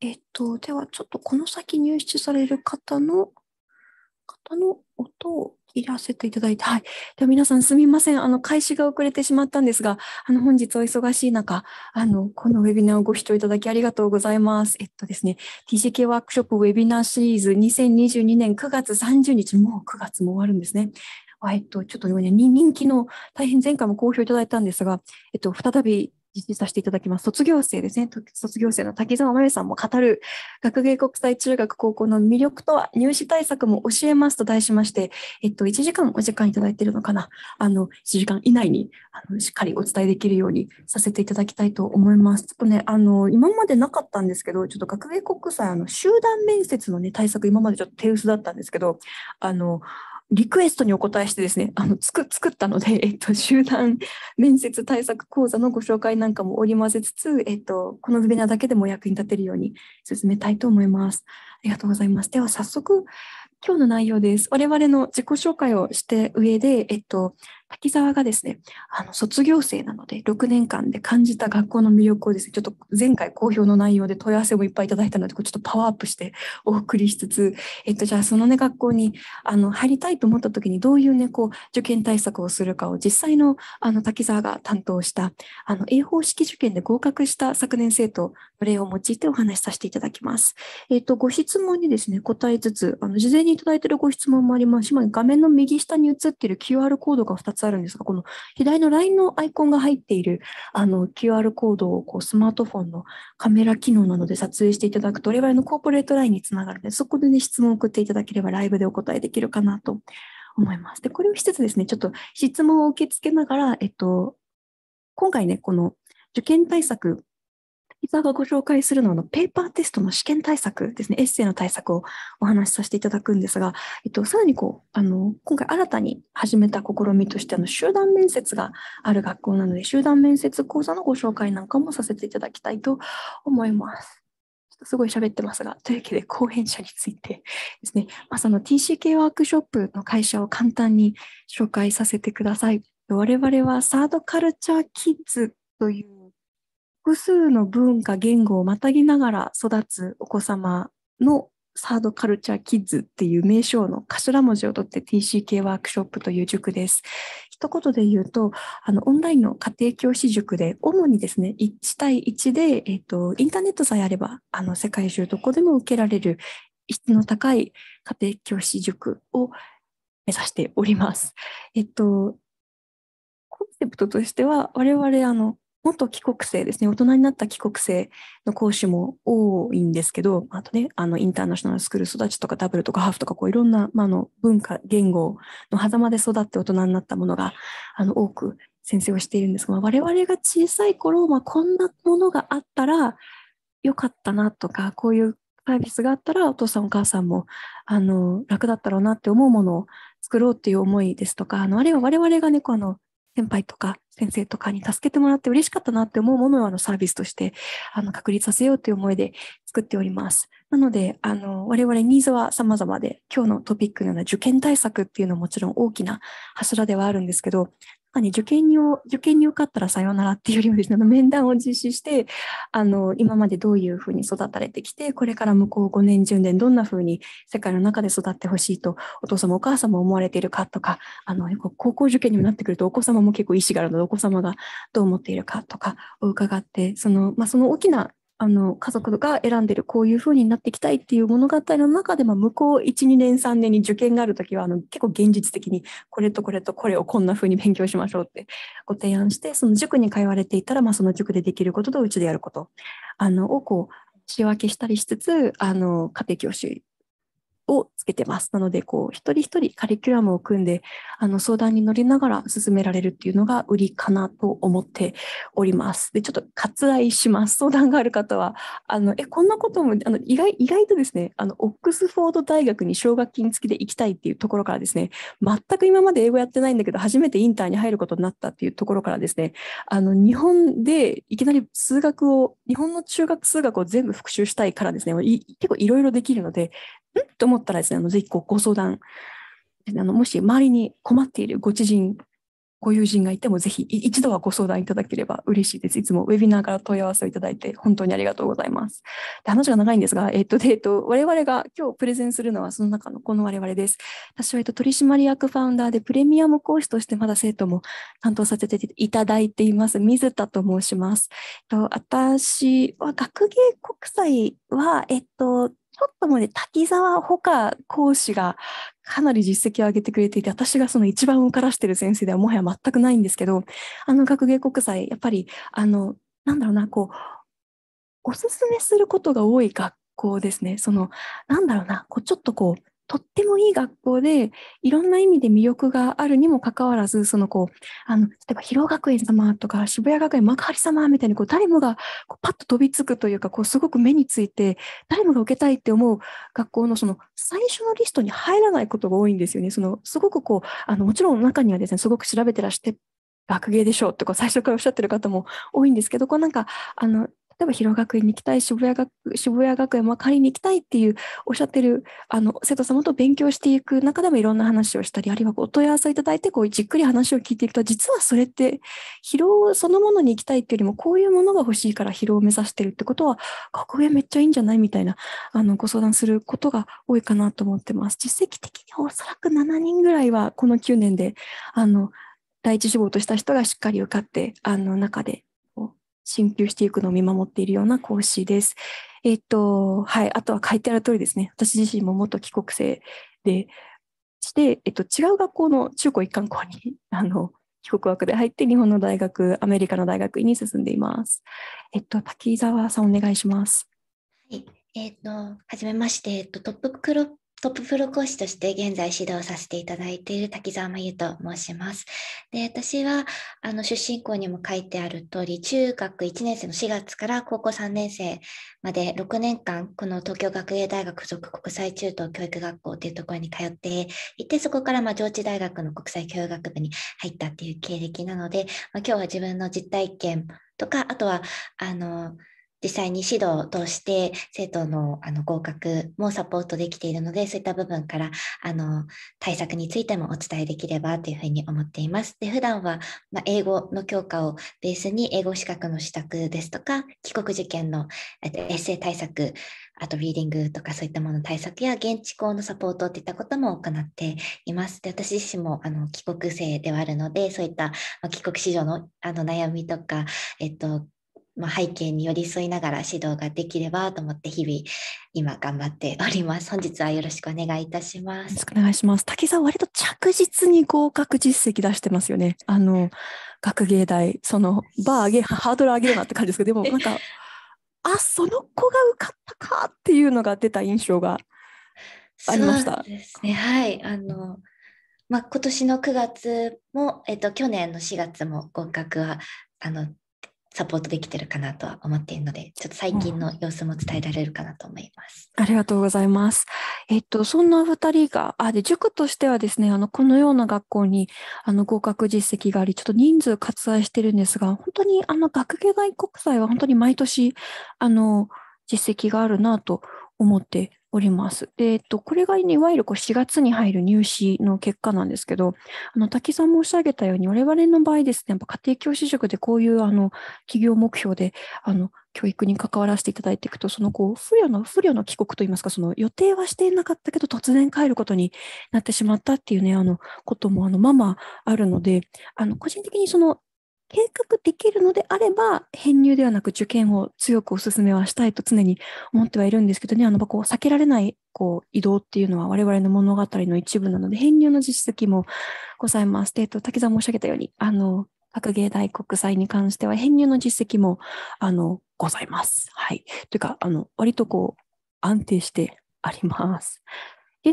えっと、ではちょっとこの先入室される方の方の音をいらせていただいて、はい。では皆さんすみません。あの、開始が遅れてしまったんですが、あの、本日お忙しい中、あの、このウェビナーをご視聴いただきありがとうございます。えっとですね、TGK ワークショップウェビナーシリーズ2022年9月30日、もう9月も終わるんですね。えっと、ちょっとね、人気の大変前回も好評いただいたんですが、えっと、再び実施させていただきます。卒業生ですね。卒業生の滝沢真由さんも語る学芸国際中学高校の魅力とは入試対策も教えますと題しまして、えっと、1時間お時間いただいているのかな。あの、1時間以内にあのしっかりお伝えできるようにさせていただきたいと思います。ちょっとね、あの、今までなかったんですけど、ちょっと学芸国際、あの、集団面接のね、対策、今までちょっと手薄だったんですけど、あの、リクエストにお答えしてですね、あの作ったので、えっと、集団面接対策講座のご紹介なんかも織り交ぜつつ、えっと、このウェビナーだけでも役に立てるように進めたいと思います。ありがとうございます。では早速、今日の内容です。我々の自己紹介をして上で、えっと、滝沢がですね、あの卒業生なので、6年間で感じた学校の魅力をですね、ちょっと前回好評の内容で問い合わせもいっぱいいただいたので、こちょっとパワーアップしてお送りしつつ、えっと、じゃあそのね、学校にあの入りたいと思った時にどういうね、こう、受験対策をするかを実際のあの滝沢が担当した、あの、英方式受験で合格した昨年生徒の例を用いてお話しさせていただきます。えっと、ご質問にですね、答えつつ、あの、事前にいただいているご質問もありますし、画面の右下に映っている QR コードが2つつあるんですが、この左の LINE のアイコンが入っているあの QR コードをこうスマートフォンのカメラ機能などで撮影していただくと、我々のコーポレート LINE につながるので、そこでね、質問を送っていただければライブでお答えできるかなと思います。で、これをしつつですね、ちょっと質問を受け付けながら、えっと、今回ね、この受験対策伊沢がご紹介するのはペーパーテストの試験対策ですね、エッセイの対策をお話しさせていただくんですが、えっと、さらにこうあの今回新たに始めた試みとしてあの集団面接がある学校なので、集団面接講座のご紹介なんかもさせていただきたいと思います。すごい喋ってますが、というわけで後編者についてですね、まあ、その TCK ワークショップの会社を簡単に紹介させてください。我々はサードカルチャーキッズという複数の文化、言語をまたぎながら育つお子様のサードカルチャーキッズっていう名称の頭文字を取って TCK ワークショップという塾です。一言で言うと、あのオンラインの家庭教師塾で、主にですね、1対1で、えっ、ー、と、インターネットさえあれば、あの世界中どこでも受けられる質の高い家庭教師塾を目指しております。えっと、コンセプトとしては、我々、あの、元帰国生ですね、大人になった帰国生の講師も多いんですけど、あとね、あのインターナショナルスクール育ちとかダブルとかハーフとかこういろんな、まあ、の文化、言語の狭間で育って大人になったものがあの多く先生をしているんですが、まあ、我々が小さい頃、まあ、こんなものがあったらよかったなとか、こういうサービスがあったらお父さんお母さんもあの楽だったろうなって思うものを作ろうっていう思いですとか、あのあるいは我々がね、この先輩とか先生とかに助けてもらって嬉しかったなって思うものをあのサービスとしてあの確立させようという思いで作っております。なので、あの、我々ニーズは様々で、今日のトピックのような受験対策っていうのはもちろん大きな柱ではあるんですけど、かね、受験に受験に受かったらさようならっていうよりもですね、面談を実施して、あの、今までどういうふうに育たれてきて、これから向こう5年、10年、どんなふうに世界の中で育ってほしいと、お父様、お母様思われているかとか、あの、高校受験にもなってくると、お子様も結構意思があるので、お子様がどう思っているかとかを伺って、その、まあ、その大きなあの家族が選んでるこういう風になっていきたいっていう物語の中で、まあ、向こう12年3年に受験がある時はあの結構現実的にこれとこれとこれをこんな風に勉強しましょうってご 提案してその塾に通われていたら、まあ、その塾でできることとうちでやることあのをこう仕分けしたりしつつあの家庭教師をつけてます。なので、こう、一人一人カリキュラムを組んで、あの、相談に乗りながら進められるっていうのが売りかなと思っております。で、ちょっと割愛します。相談がある方は、あの、え、こんなことも、あの、意外、意外とですね、あの、オックスフォード大学に奨学金付きで行きたいっていうところからですね、全く今まで英語やってないんだけど、初めてインターに入ることになったっていうところからですね、あの、日本でいきなり数学を、日本の中学数学を全部復習したいからですね、結構いろいろできるので、んと思っったらですね、あのぜひごご相談、あのもし周りに困っているご知人、ご友人がいても、ぜひ一度はご相談いただければ嬉しいです。いつもウェビナーから問い合わせをいただいて、本当にありがとうございます。で話が長いんですが、えっ、と、で、えっ、ー、と、我々が今日プレゼンするのはその中のこの我々です。私は、えっと、取締役ファウンダーでプレミアム講師としてまだ生徒も担当させていただいています、水田と申します。えっと、私は学芸国際は、えっと、ちょっともうね、滝沢ほか講師がかなり実績を上げてくれていて、私がその一番受からしてる先生ではもはや全くないんですけど、あの学芸国際、やっぱり、あの、なんだろうな、こう、おすすめすることが多い学校ですね。その、なんだろうな、こうちょっとこう、とってもいい学校で、いろんな意味で魅力があるにもかかわらず、そのこう、あの、例えば広学園様とか渋谷学園幕張様みたいに、こう、誰もがこうパッと飛びつくというか、こう、すごく目について、誰もが受けたいって思う学校のその最初のリストに入らないことが多いんですよね。その、すごくこう、あの、もちろん中にはですね、すごく調べてらして、学芸でしょうってこう最初からおっしゃってる方も多いんですけど、こうなんか、あの、例えば広学院に行きたい渋谷学渋谷学園も仮に行きたいっていうおっしゃってるあの生徒様と勉強していく中でもいろんな話をしたりあるいはお問い合わせいただいてこうじっくり話を聞いていくと実はそれって疲労そのものに行きたいっていうよりもこういうものが欲しいから疲労を目指してるってことは学園めっちゃいいんじゃないみたいなあのご相談することが多いかなと思ってます。実績的におそらく7人ぐらいはこの9年であの第一志望とした人がしっかり受かってあの中で進級していくのを見守っているような講師です。えっ、と、はい、あとは書いてある通りですね、私自身も元帰国生でして、えっ、と、違う学校の中高一貫校に あの帰国枠で入って、日本の大学、アメリカの大学院に進んでいます。えっ、と、滝沢さん、お願いします。はいえっと、初はじめまして、えっと、トップクロットッププロ講師として現在指導させていただいている滝沢真由と申します。で私はあの出身校にも書いてある通り中学1年生の4月から高校3年生まで6年間この東京学芸大学附属国際中等教育学校というところに通っていてそこからまあ上智大学の国際教育学部に入ったっていう経歴なので、まあ、今日は自分の実体験とかあとはあの実際に指導を通して生徒のあの合格もサポートできているので、そういった部分からあの対策についてもお伝えできればというふうに思っています。で普段は、ま英語の教科をベースに英語資格の取得ですとか、帰国受験のエッセイ対策、あとリーディングとかそういったものの対策や現地校のサポートといったことも行っています。で私自身もあの帰国生ではあるので、そういった帰国子女のあの悩みとか、えっと、まあ、背景に寄り添いながら指導ができればと思って日々今頑張っております。本日はよろしくお願いいたします。よろしくお願いします。竹さん割と着実に合格実績出してますよね。あの学芸大そのバー上げハードル上げるなって感じですけどでもなんかあその子が受かったかっていうのが出た印象がありました。ですねはいあの。まあ、今年の9月も、えっと、去年の4月も合格はあのサポートできてるかなとは思っているので、ちょっと最近の様子も伝えられるかなと思います。うん、ありがとうございます。えっと、そんな2人が、あ、で、塾としてはですね、あの、このような学校に、あの、合格実績があり、ちょっと人数割愛してるんですが、本当に、あの、学芸大国際は本当に毎年、あの、実績があるなと思っております。で、えっと、これが、いわゆるこう4月に入る入試の結果なんですけど、あの、滝さん申し上げたように、我々の場合ですね、やっぱ家庭教師職でこういうあの企業目標であの教育に関わらせていただいていくと、そのこう不慮の不慮の帰国といいますか、その予定はしていなかったけど、突然帰ることになってしまったっていうね、あのこともあのままあるので、あの個人的にその計画できるのであれば、編入ではなく受験を強くお勧めはしたいと常に思ってはいるんですけどね、あの、こう、避けられないこう移動っていうのは我々の物語の一部なので、編入の実績もございます。で、えっと、滝沢申し上げたように、あの、学芸大国際に関しては、編入の実績も、あの、ございます。はい。というか、あの、割とこう、安定してあります。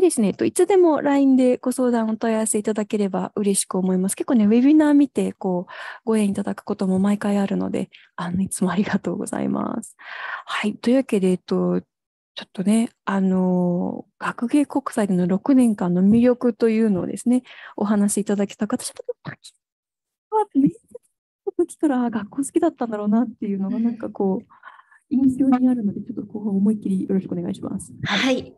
でですね、えっと、いつでも LINE でご相談お問い合わせいただければ嬉しく思います。結構ね、ウェビナー見て、こう、ご縁いただくことも毎回あるので、あの、いつもありがとうございます。はい。というわけで、えっと、ちょっとね、あの、学芸国際での6年間の魅力というのをですね、お話しいただきたかった。ちょっと、面接の時から学校好きだったんだろうなっていうのが、なんかこう、印象にあるので、ちょっと後半思いっきりよろしくお願いします。はい。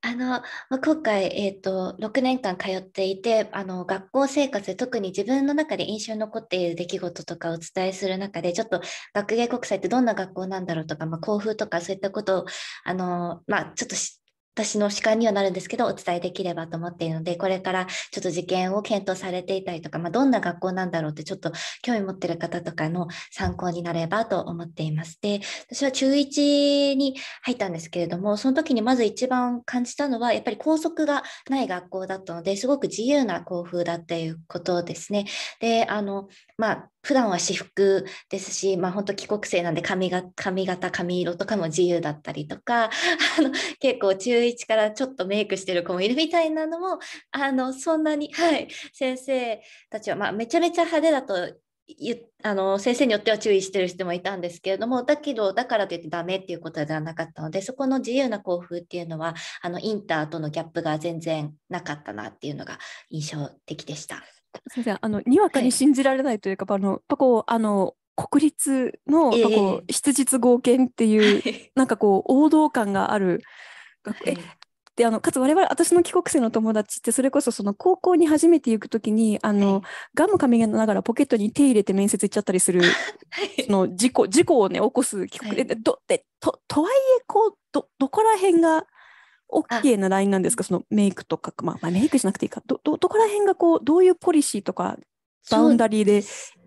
あの今回、えーと、6年間通っていてあの学校生活で特に自分の中で印象に残っている出来事とかをお伝えする中でちょっと学芸国際ってどんな学校なんだろうとか、まあ、校風とかそういったことをあの、まあ、ちょっと私の主観にはなるんですけど、お伝えできればと思っているので、これからちょっと受験を検討されていたりとか、まあ、どんな学校なんだろうって、ちょっと興味持ってる方とかの参考になればと思っています。で、私は中1に入ったんですけれども、その時にまず一番感じたのは、やっぱり校則がない学校だったので、すごく自由な校風だっていうことですね。で、あの、まあ、普段は私服ですし、まあ、本当帰国生なんで髪が髪型髪色とかも自由だったりとかあの結構中1からちょっとメイクしてる子もいるみたいなのもあのそんなに、はい、先生たちは、まあ、めちゃめちゃ派手だとあの先生によっては注意してる人もいたんですけれどもだけどだからといってダメっていうことではなかったのでそこの自由な校風っていうのはあのインターとのギャップが全然なかったなっていうのが印象的でした。すみませんあのにわかに信じられないというか、はい、あのこうあの国立のやっこう質実合憲っていう、えなんかこう王道感がある。であのかつ我々私の帰国生の友達ってそれこそその高校に初めて行く時にあの、はい、ガムかみながらポケットに手入れて面接行っちゃったりする、はい、その事故事故をね起こす帰国、はい、どでととはいえこうどどこら辺が OK なラインなんですかそのメイクとか、まあ、まあ、メイクしなくていいかどどこら辺がこうどういうポリシーとかバウンダリーで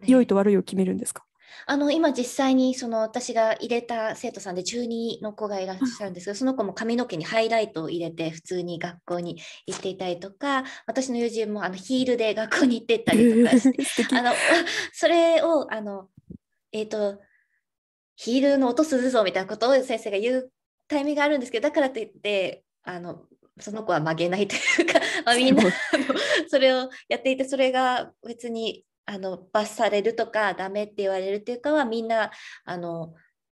良いと悪いを決めるんですかあの今実際にその私が入れた生徒さんで中2の子がいらっしゃるんですがその子も髪の毛にハイライトを入れて普通に学校に行っていたりとか私の友人もあのヒールで学校に行ってったりとかして あのそれをあの、えーと、とヒールの音するぞみたいなことを先生が言うタイミングがあるんですけどだからといってあのその子は曲げないというか、まあ、みんなそれをやっていてそれが別にあの罰されるとかダメって言われるというかはみんなあの、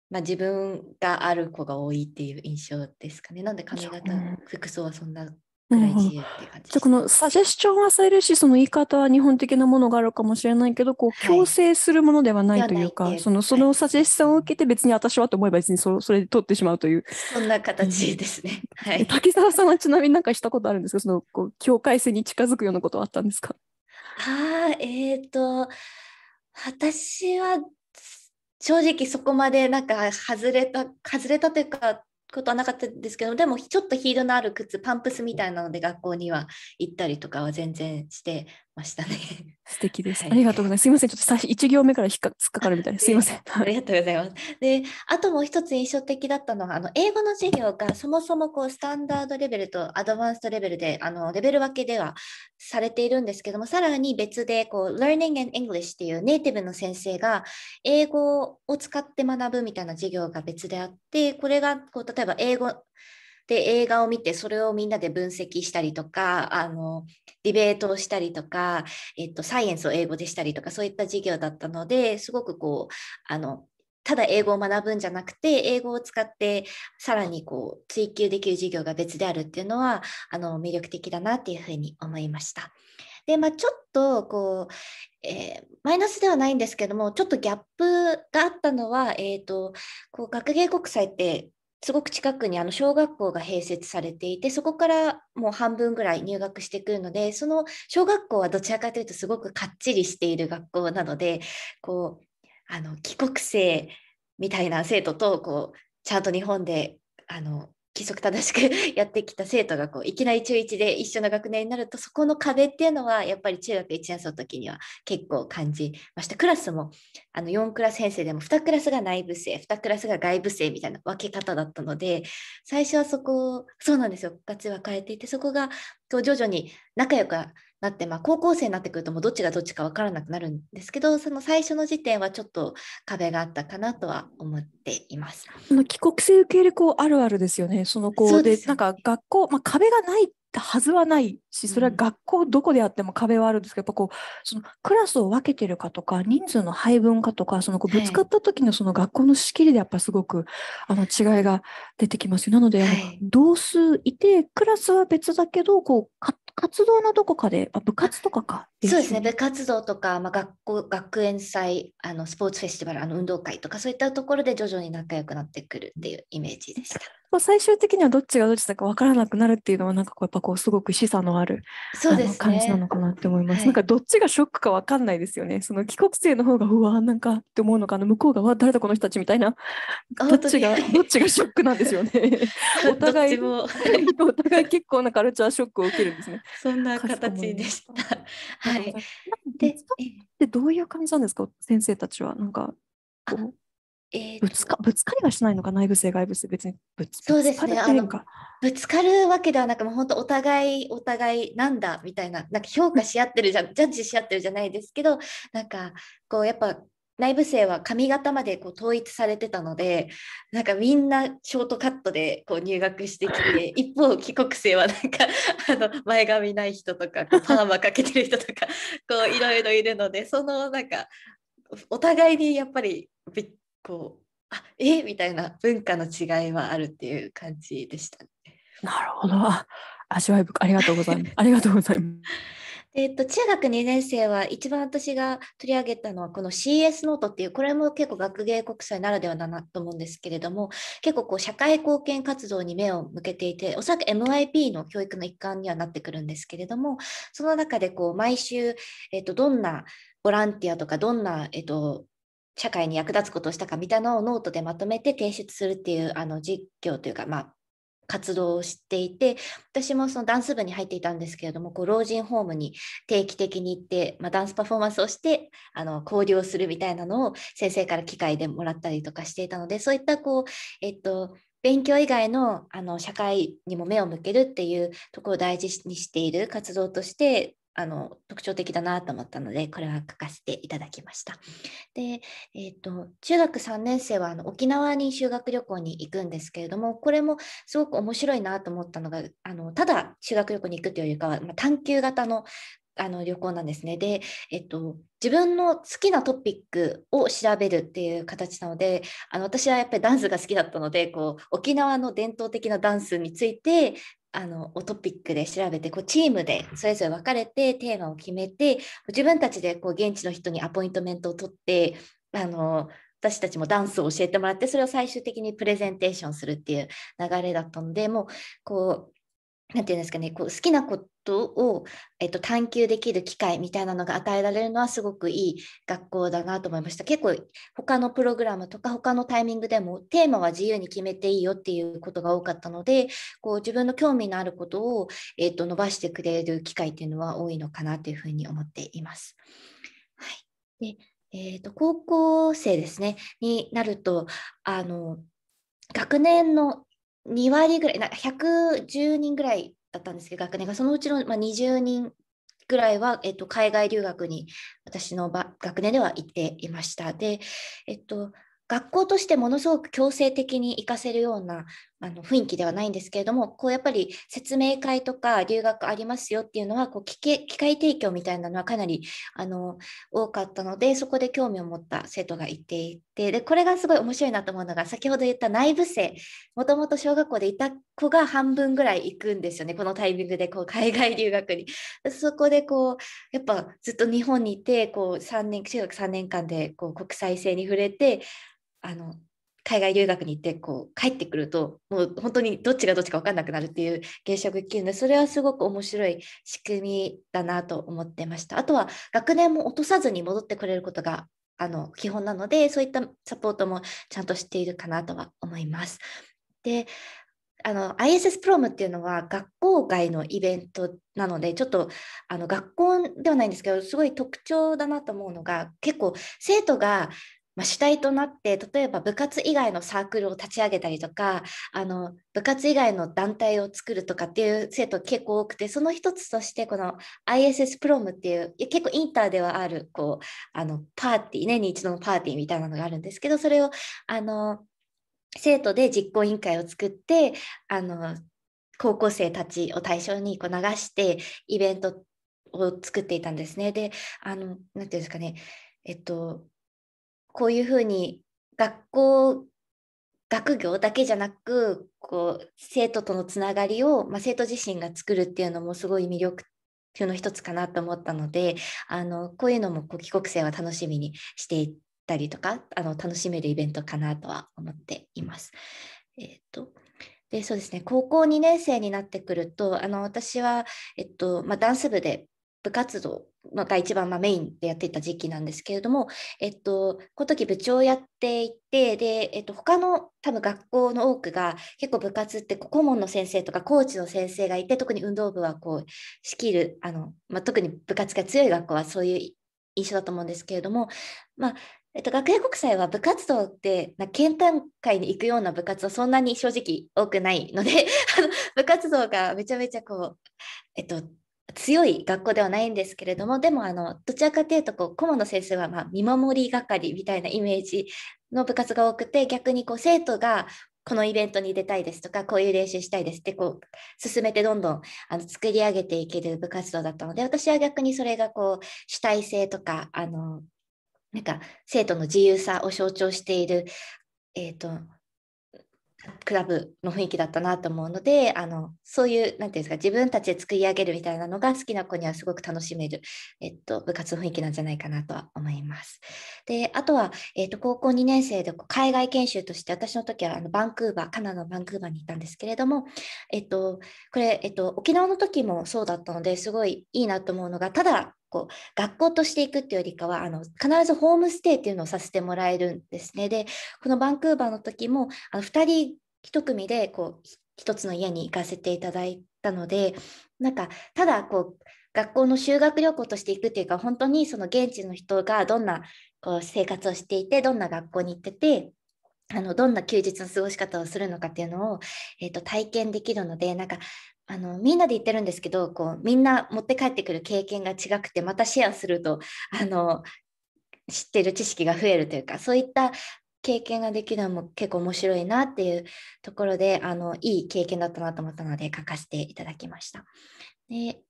まあ、自分がある子が多いっていう印象ですかねなんで髪型、服装はそんなぐいって感じじゃこのサジェスチョンはされるしその言い方は日本的なものがあるかもしれないけどこう強制するものではないというか、はい、そのそのサジェスチョンを受けて別に私はと思えば別にそそれで取ってしまうというそんな形ですね、はい、滝沢さんはちなみに何かしたことあるんですかそのこう境界線に近づくようなことはあったんですかあえーと私は正直そこまでなんか外れた外れたというかことはなかったですけどでもちょっとヒールのある靴パンプスみたいなので学校には行ったりとかは全然してましたね。素敵です、はい、ありがとうございます。すいません。ちょっと最初1行目から引っかっかかるみたいです。すいません。ありがとうございます。で、あともう一つ印象的だったのが、あの英語の授業がそもそもこうスタンダードレベルとアドバンストレベルで、あのレベル分けではされているんですけども、さらに別でこう Learning and English っていうネイティブの先生が英語を使って学ぶみたいな授業が別であって、これがこう例えば英語で映画を見てそれをみんなで分析したりとかあのディベートをしたりとか、えっと、サイエンスを英語でしたりとかそういった授業だったのですごくこうあのただ英語を学ぶんじゃなくて英語を使ってさらにこう追求できる授業が別であるっていうのはあの魅力的だなっていうふうに思いました。でまあ、ちょっとこう、えー、マイナスではないんですけどもちょっとギャップがあったのは、えーと、とこう学芸国際ってすごく近くにあの小学校が併設されていてそこからもう半分ぐらい入学してくるのでその小学校はどちらかというとすごくかっちりしている学校なのでこうあの帰国生みたいな生徒とこうちゃんと日本であの規則正しく やってきた生徒がこういきなり中1で一緒の学年になるとそこの壁っていうのはやっぱり中学1年生の時には結構感じましたクラスもあの4クラス編成でも2クラスが内部生2クラスが外部生みたいな分け方だったので最初はそこそうなんですよガチは変分かれていてそこがこう徐々に仲良くなって、まあ、高校生になってくるともうどっちがどっちか分からなくなるんですけどその最初の時点はちょっと壁があったかなとは思っています。帰国生受け入れ校あるあるですよね。その子で、ね、なんか学校、まあ、壁がないはずはないしそれは学校どこであっても壁はあるんですけど、うん、やっぱこうそのクラスを分けてるかとか人数の配分かとかそのこうぶつかった時のその学校の仕切りでやっぱすごく、あの違いが出てきますよなので、はい、同数いてクラスは別だけどこう活動のどこかで、あ部活とかか。そうですね、部活動とか、まあ、学校、学園祭、あのスポーツフェスティバル、あの運動会とか、そういったところで徐々に仲良くなってくるっていうイメージでした。まあ、最終的にはどっちがどっちだか分からなくなるっていうのはなんかこうやっぱこうすごく示唆のあるそうです、ね、感じなのかなって思います、はい、なんかどっちがショックか分かんないですよねその帰国生の方がうわなんかって思うのかな向こうがわ誰だこの人たちみたいなどっちがどっちがショックなんですよね お互い お互い結構なカルチャーショックを受けるんですねそんな形でしたはいででどういう感じなんですか先生たちはなんかえー、ぶつかぶつかりはしないのか内部性外部性別にぶつそうですねぶつかるわけではなくもう本当お互いお互いなんだみたいななんか評価し合ってるじゃんジャッジし合ってるじゃないですけどなんかこうやっぱ内部生は髪型までこう統一されてたのでなんかみんなショートカットでこう入学してきて 一方帰国生はなんかあの前髪ない人とかパーマかけてる人とかこういろいろいるのでそのなんかお互いにやっぱりびこうあえみたいな文化の違いはあるっていう感じでした、ね、なるほど味わい深ありがとうございます ありがとうございますえっと、中学2年生は一番私が取り上げたのはこの CS ノートっていうこれも結構学芸国際ならではだなと思うんですけれども結構こう社会貢献活動に目を向けていておそらく MIP の教育の一環にはなってくるんですけれどもその中でこう毎週、えっと、どんなボランティアとかどんな、えっと、社会に役立つことをしたかみたいなのをノートでまとめて提出するっていうあの実況というか、まあ、活動をしていて私もそのダンス部に入っていたんですけれどもこう老人ホームに定期的に行って、まあ、ダンスパフォーマンスをしてあの交流をするみたいなのを先生から機会でもらったりとかしていたのでそういったこう、えっと、勉強以外のあの社会にも目を向けるっていうところを大事にしている活動としてあの特徴的だなと思ったのでこれは書かせていただきました。で、えーと、中学3年生はあの沖縄に修学旅行に行くんですけれどもこれもすごく面白いなと思ったのがあのただ修学旅行に行くというよりかは、まあ、探求型のあの旅行なんですね。で、えっと、自分の好きなトピックを調べるっていう形なので、あの私はやっぱりダンスが好きだったので、こう沖縄の伝統的なダンスについてあのトピックで調べてこうチームでそれぞれ分かれてテーマを決めて自分たちでこう現地の人にアポイントメントを取ってあの私たちもダンスを教えてもらってそれを最終的にプレゼンテーションするっていう流れだったのでもうこう何て言うんですかねこう好きなことトを、えと、探求できる機会みたいなのが与えられるのはすごくいい学校だなと思いました。結構他のプログラムとか他のタイミングでもテーマは自由に決めていいよっていうことが多かったのでこう自分の興味のあることを、えと、伸ばしてくれる機会っていうのは多いのかなというふうに思っています。はい、でえーと、高校生ですねになるとあの学年の2割ぐらい110人ぐらいだったんですけど学年がそのうちの、20人ぐらいは、えっと、海外留学に私の学年では行っていました。で、えっと、学校としてものすごく強制的に行かせるようなあの雰囲気ではないんですけれどもこうやっぱり説明会とか留学ありますよっていうのはこう機機会提供みたいなのはかなりあの多かったのでそこで興味を持った生徒がいていてでこれがすごい面白いなと思うのが先ほど言った内部生もともと小学校でいた子が半分ぐらい行くんですよねこのタイミングでこう海外留学に。そこでこうやっぱずっと日本にいてこう3年中学3年間でこう国際性に触れてあの海外留学に行ってこう帰ってくるともう本当にどっちがどっちか分かんなくなるっていう現象が起きるのでそれはすごく面白い仕組みだなと思ってましたあとは学年も落とさずに戻ってくれることがあの基本なのでそういったサポートもちゃんとしているかなとは思います。であの ISS プロムっていうのは学校外のイベントなのでちょっとあの学校ではないんですけどすごい特徴だなと思うのが結構生徒がまあ、主体となって例えば部活以外のサークルを立ち上げたりとかあの部活以外の団体を作るとかっていう生徒結構多くてその一つとしてこの ISS プロムっていう結構インターではあるこうあのパーティー年に一度のパーティーみたいなのがあるんですけどそれをあの生徒で実行委員会を作ってあの高校生たちを対象にこう流してイベントを作っていたんですね。であのなんていうんですかねえっとこういうふうに学校学業だけじゃなくこう生徒とのつながりを、まあ、生徒自身が作るっていうのもすごい魅力中の一つかなと思ったのであのこういうのもこう帰国生は楽しみにしていったりとかあの楽しめるイベントかなとは思っています。えーと、でそうですね高校2年生になってくるとあの私は、えっとまあ、ダンス部で部活動のが一番まあメインでやっていた時期なんですけれども、えっと、この時部長をやっていてで、えっと、他の多分学校の多くが結構部活って顧問の先生とかコーチの先生がいて特に運動部はこう仕切るあの、まあ、特に部活が強い学校はそういう印象だと思うんですけれども、まあえっと、学園国際は部活動ってな県大会に行くような部活はそんなに正直多くないので部活動がめちゃめちゃこう、えっと、強い学校ではないんですけれどもでもあのどちらかというとこう顧問の先生はま見守り係みたいなイメージの部活が多くて逆にこう生徒がこのイベントに出たいですとかこういう練習したいですってこう進めてどんどんあの作り上げていける部活動だったので私は逆にそれがこう主体性とかあのなんか生徒の自由さを象徴している、えーとクラブの雰囲気だったなと思うのであのそういう何て言うんですか自分たちで作り上げるみたいなのが好きな子にはすごく楽しめる、えっと、部活の雰囲気なんじゃないかなとは思います。であとは、えっと、高校2年生で海外研修として私の時はあのバンクーバーカナダのバンクーバーに行ったんですけれども、えっと、これ、えっと、沖縄の時もそうだったのですごいいいなと思うのがただこう学校としていくっていうよりかはあの必ずホームステイっていうのをさせてもらえるんですねでこのバンクーバーの時もあの2人一組でこう一つの家に行かせていただいたのでなんかただこう学校の修学旅行として行くっていうか本当にその現地の人がどんなこう生活をしていてどんな学校に行っててあのどんな休日の過ごし方をするのかっていうのを、えー、と体験できるのでなんかあのみんなで言ってるんですけどこうみんな持って帰ってくる経験が違くてまたシェアするとあの知ってる知識が増えるというかそういった経験ができるのも結構面白いなっていうところであのいい経験だったなと思ったので書かせていただきました。で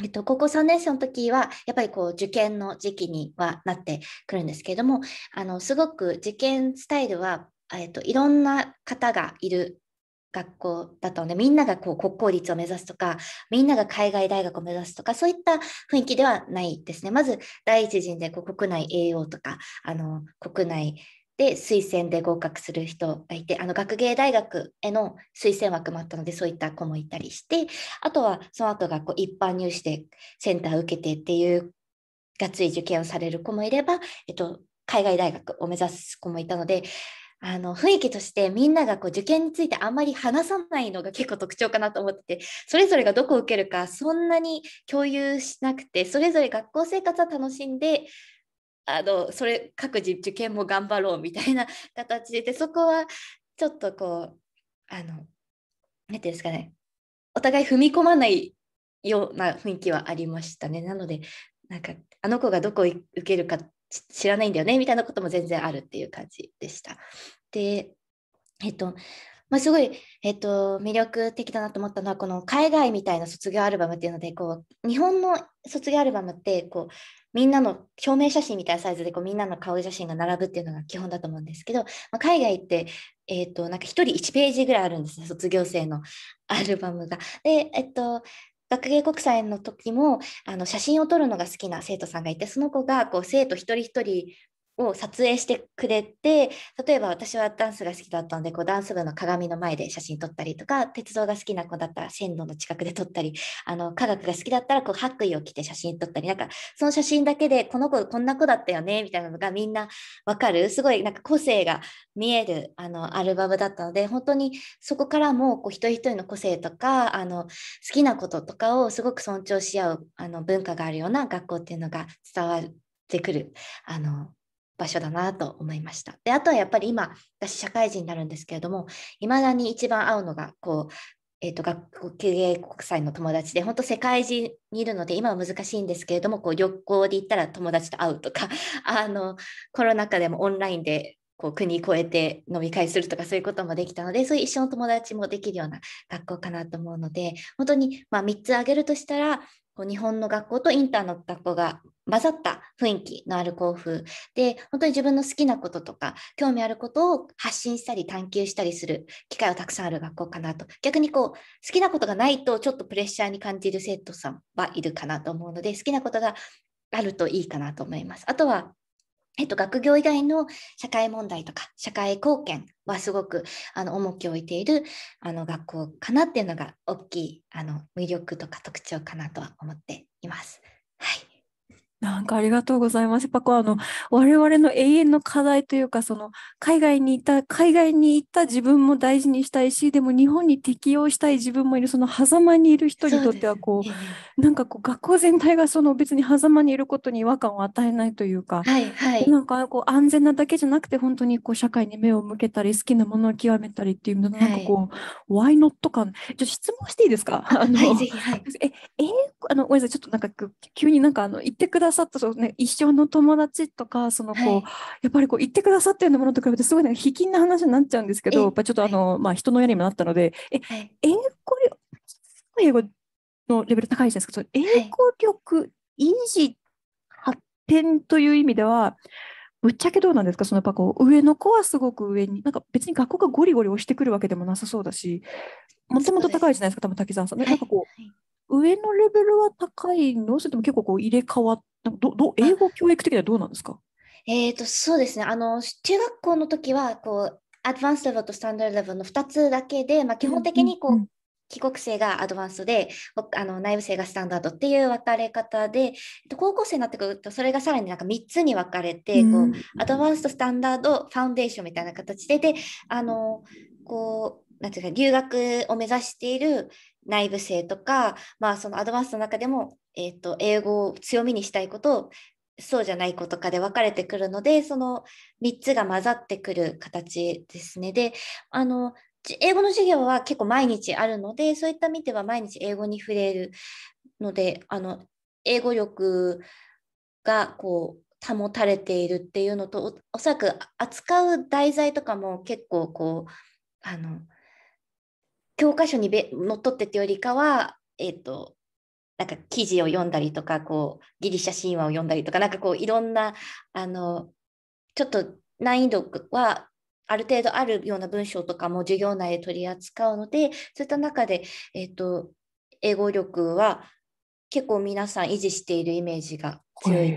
えっと、高校3年生の時はやっぱりこう受験の時期にはなってくるんですけれどもあのすごく受験スタイルは、えっと、いろんな方がいる学校だったのでみんながこう国公立を目指すとかみんなが海外大学を目指すとかそういった雰囲気ではないですねまず第一陣でこう国内栄養とかあの国内で推薦で合格する人がいてあの学芸大学への推薦枠もあったのでそういった子もいたりしてあとはその後がこう一般入試でセンター受けてっていうがっつい受験をされる子もいれば、えっと、海外大学を目指す子もいたのであの雰囲気としてみんながこう受験についてあんまり話さないのが結構特徴かなと思っててそれぞれがどこを受けるかそんなに共有しなくてそれぞれ学校生活は楽しんであのそれ各自受験も頑張ろうみたいな形でそこはちょっとこうあの何ていうんですかねお互い踏み込まないような雰囲気はありましたねなのでなんかあの子がどこ受けるか知らないんだよねみたいなことも全然あるっていう感じでした。でえっとまあ、すごい、えっと、魅力的だなと思ったのはこの海外みたいな卒業アルバムっていうのでこう日本の卒業アルバムってこうみんなの証明写真みたいなサイズでこうみんなの顔写真が並ぶっていうのが基本だと思うんですけど、まあ、海外って、えーと、となんか1人1ページぐらいあるんですね卒業生のアルバムが。で、えっと、学芸国際の時もあの写真を撮るのが好きな生徒さんがいてその子がこう生徒一人一人を撮影してくれて例えば私はダンスが好きだったのでこうダンス部の鏡の前で写真撮ったりとか鉄道が好きな子だったら線路の近くで撮ったりあの科学が好きだったらこう白衣を着て写真撮ったりなんかその写真だけでこの子こんな子だったよねみたいなのがみんなわかるすごいなんか個性が見えるあのアルバムだったので本当にそこからもこう一人一人の個性とかあの好きなこととかをすごく尊重し合うあの文化があるような学校っていうのが伝わってくるあの場所だなと思いました。であとはやっぱり今私社会人になるんですけれどもいまだに一番会うのがこうえーと、学校経営国際の友達で本当世界中にいるので今は難しいんですけれどもこう旅行で行ったら友達と会うとか あのコロナ禍でもオンラインでこう国越えて飲み会するとかそういうこともできたのでそういう一緒の友達もできるような学校かなと思うので本当にまあ3つ挙げるとしたら日本の学校とインターの学校が混ざった雰囲気のある校風で本当に自分の好きなこととか興味あることを発信したり探求したりする機会はたくさんある学校かなと逆にこう好きなことがないとちょっとプレッシャーに感じる生徒さんはいるかなと思うので好きなことがあるといいかなと思います。あとはえっと、学業以外の社会問題とか社会貢献はすごくあの重きを置いているあの学校かなっていうのが大きいあの魅力とか特徴かなとは思っています。はいなんかありがとうございます。やっぱこうあの我々の永遠の課題というかその海外にいた海外に行った自分も大事にしたいしでも日本に適応したい自分もいるその狭間にいる人にとってはこう、ね、なんかこう学校全体がその別に狭間にいることに違和感を与えないというか、はいはい、なんかこう安全なだけじゃなくて本当にこう社会に目を向けたり好きなものを極めたりっていうのなんかこう、はい、why not 感じゃ質問していいですかあの、はいはい、え英語あのごめんなさいちょっとなんか急になんかあの言ってくださいださったその、ね、一生の友達とかそのこう、はい、やっぱりこう言ってくださったようなものと比べてすごいなん卑近な話になっちゃうんですけどやっぱちょっとあの、はい、まあ、人の親にもなったのでえ、はい、英語英語のレベル高いじゃないですか英語力維持発展という意味では、ぶっちゃけどうなんですかそのやっぱこう上の子はすごく上になんか別に学校がゴリゴリ押してくるわけでもなさそうだしもともと高いじゃないですか多分滝沢さん、ね、はい、なんかこう、はい、上のレベルは高いのそれとも結構こう入れ替わっどど英語教育的にはどうなんですかえーと、そうですねあの中学校の時はこうアドバンスレベルとスタンダードレベルの2つだけで、まあ、基本的にこう、うんうん帰国生がアドバンスであの内部生がスタンダードっていう分かれ方で高校生になってくるとそれがさらになんか3つに分かれて、うん、こうアドバンスとスタンダードファウンデーションみたいな形でであのこうなんていうか留学を目指している内部性とか、まあ、そのアドバンスの中でも、えーと、英語を強みにしたいことをそうじゃないことかで分かれてくるのでその3つが混ざってくる形ですね。であの英語の授業は結構毎日あるのでそういった意味では毎日英語に触れるのであの英語力がこう保たれているっていうのとおそらく扱う題材とかも結構こうあの教科書にべのっとってってよりかは、えっ、ー、と、なんか記事を読んだりとか、こう、ギリシャ神話を読んだりとか、なんかこう、いろんな、あの、ちょっと難易度はある程度あるような文章とかも授業内で取り扱うので、そういった中で、えっ、ー、と、英語力は結構皆さん維持しているイメージが強い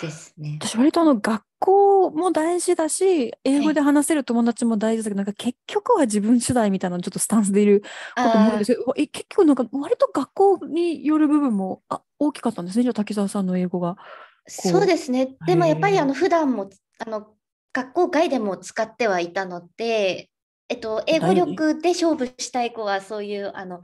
ですね。私割とあの学校も大事だし英語で話せる友達も大事だけど、なんか結局は自分次第みたいなちょっとスタンスでいることもあるんですけど結局なんか割と学校による部分もあ大きかったんですねじゃあ滝沢さんの英語が。そうですねでもやっぱりあの普段もあの学校外でも使ってはいたので、えっと、英語力で勝負したい子はそういうあの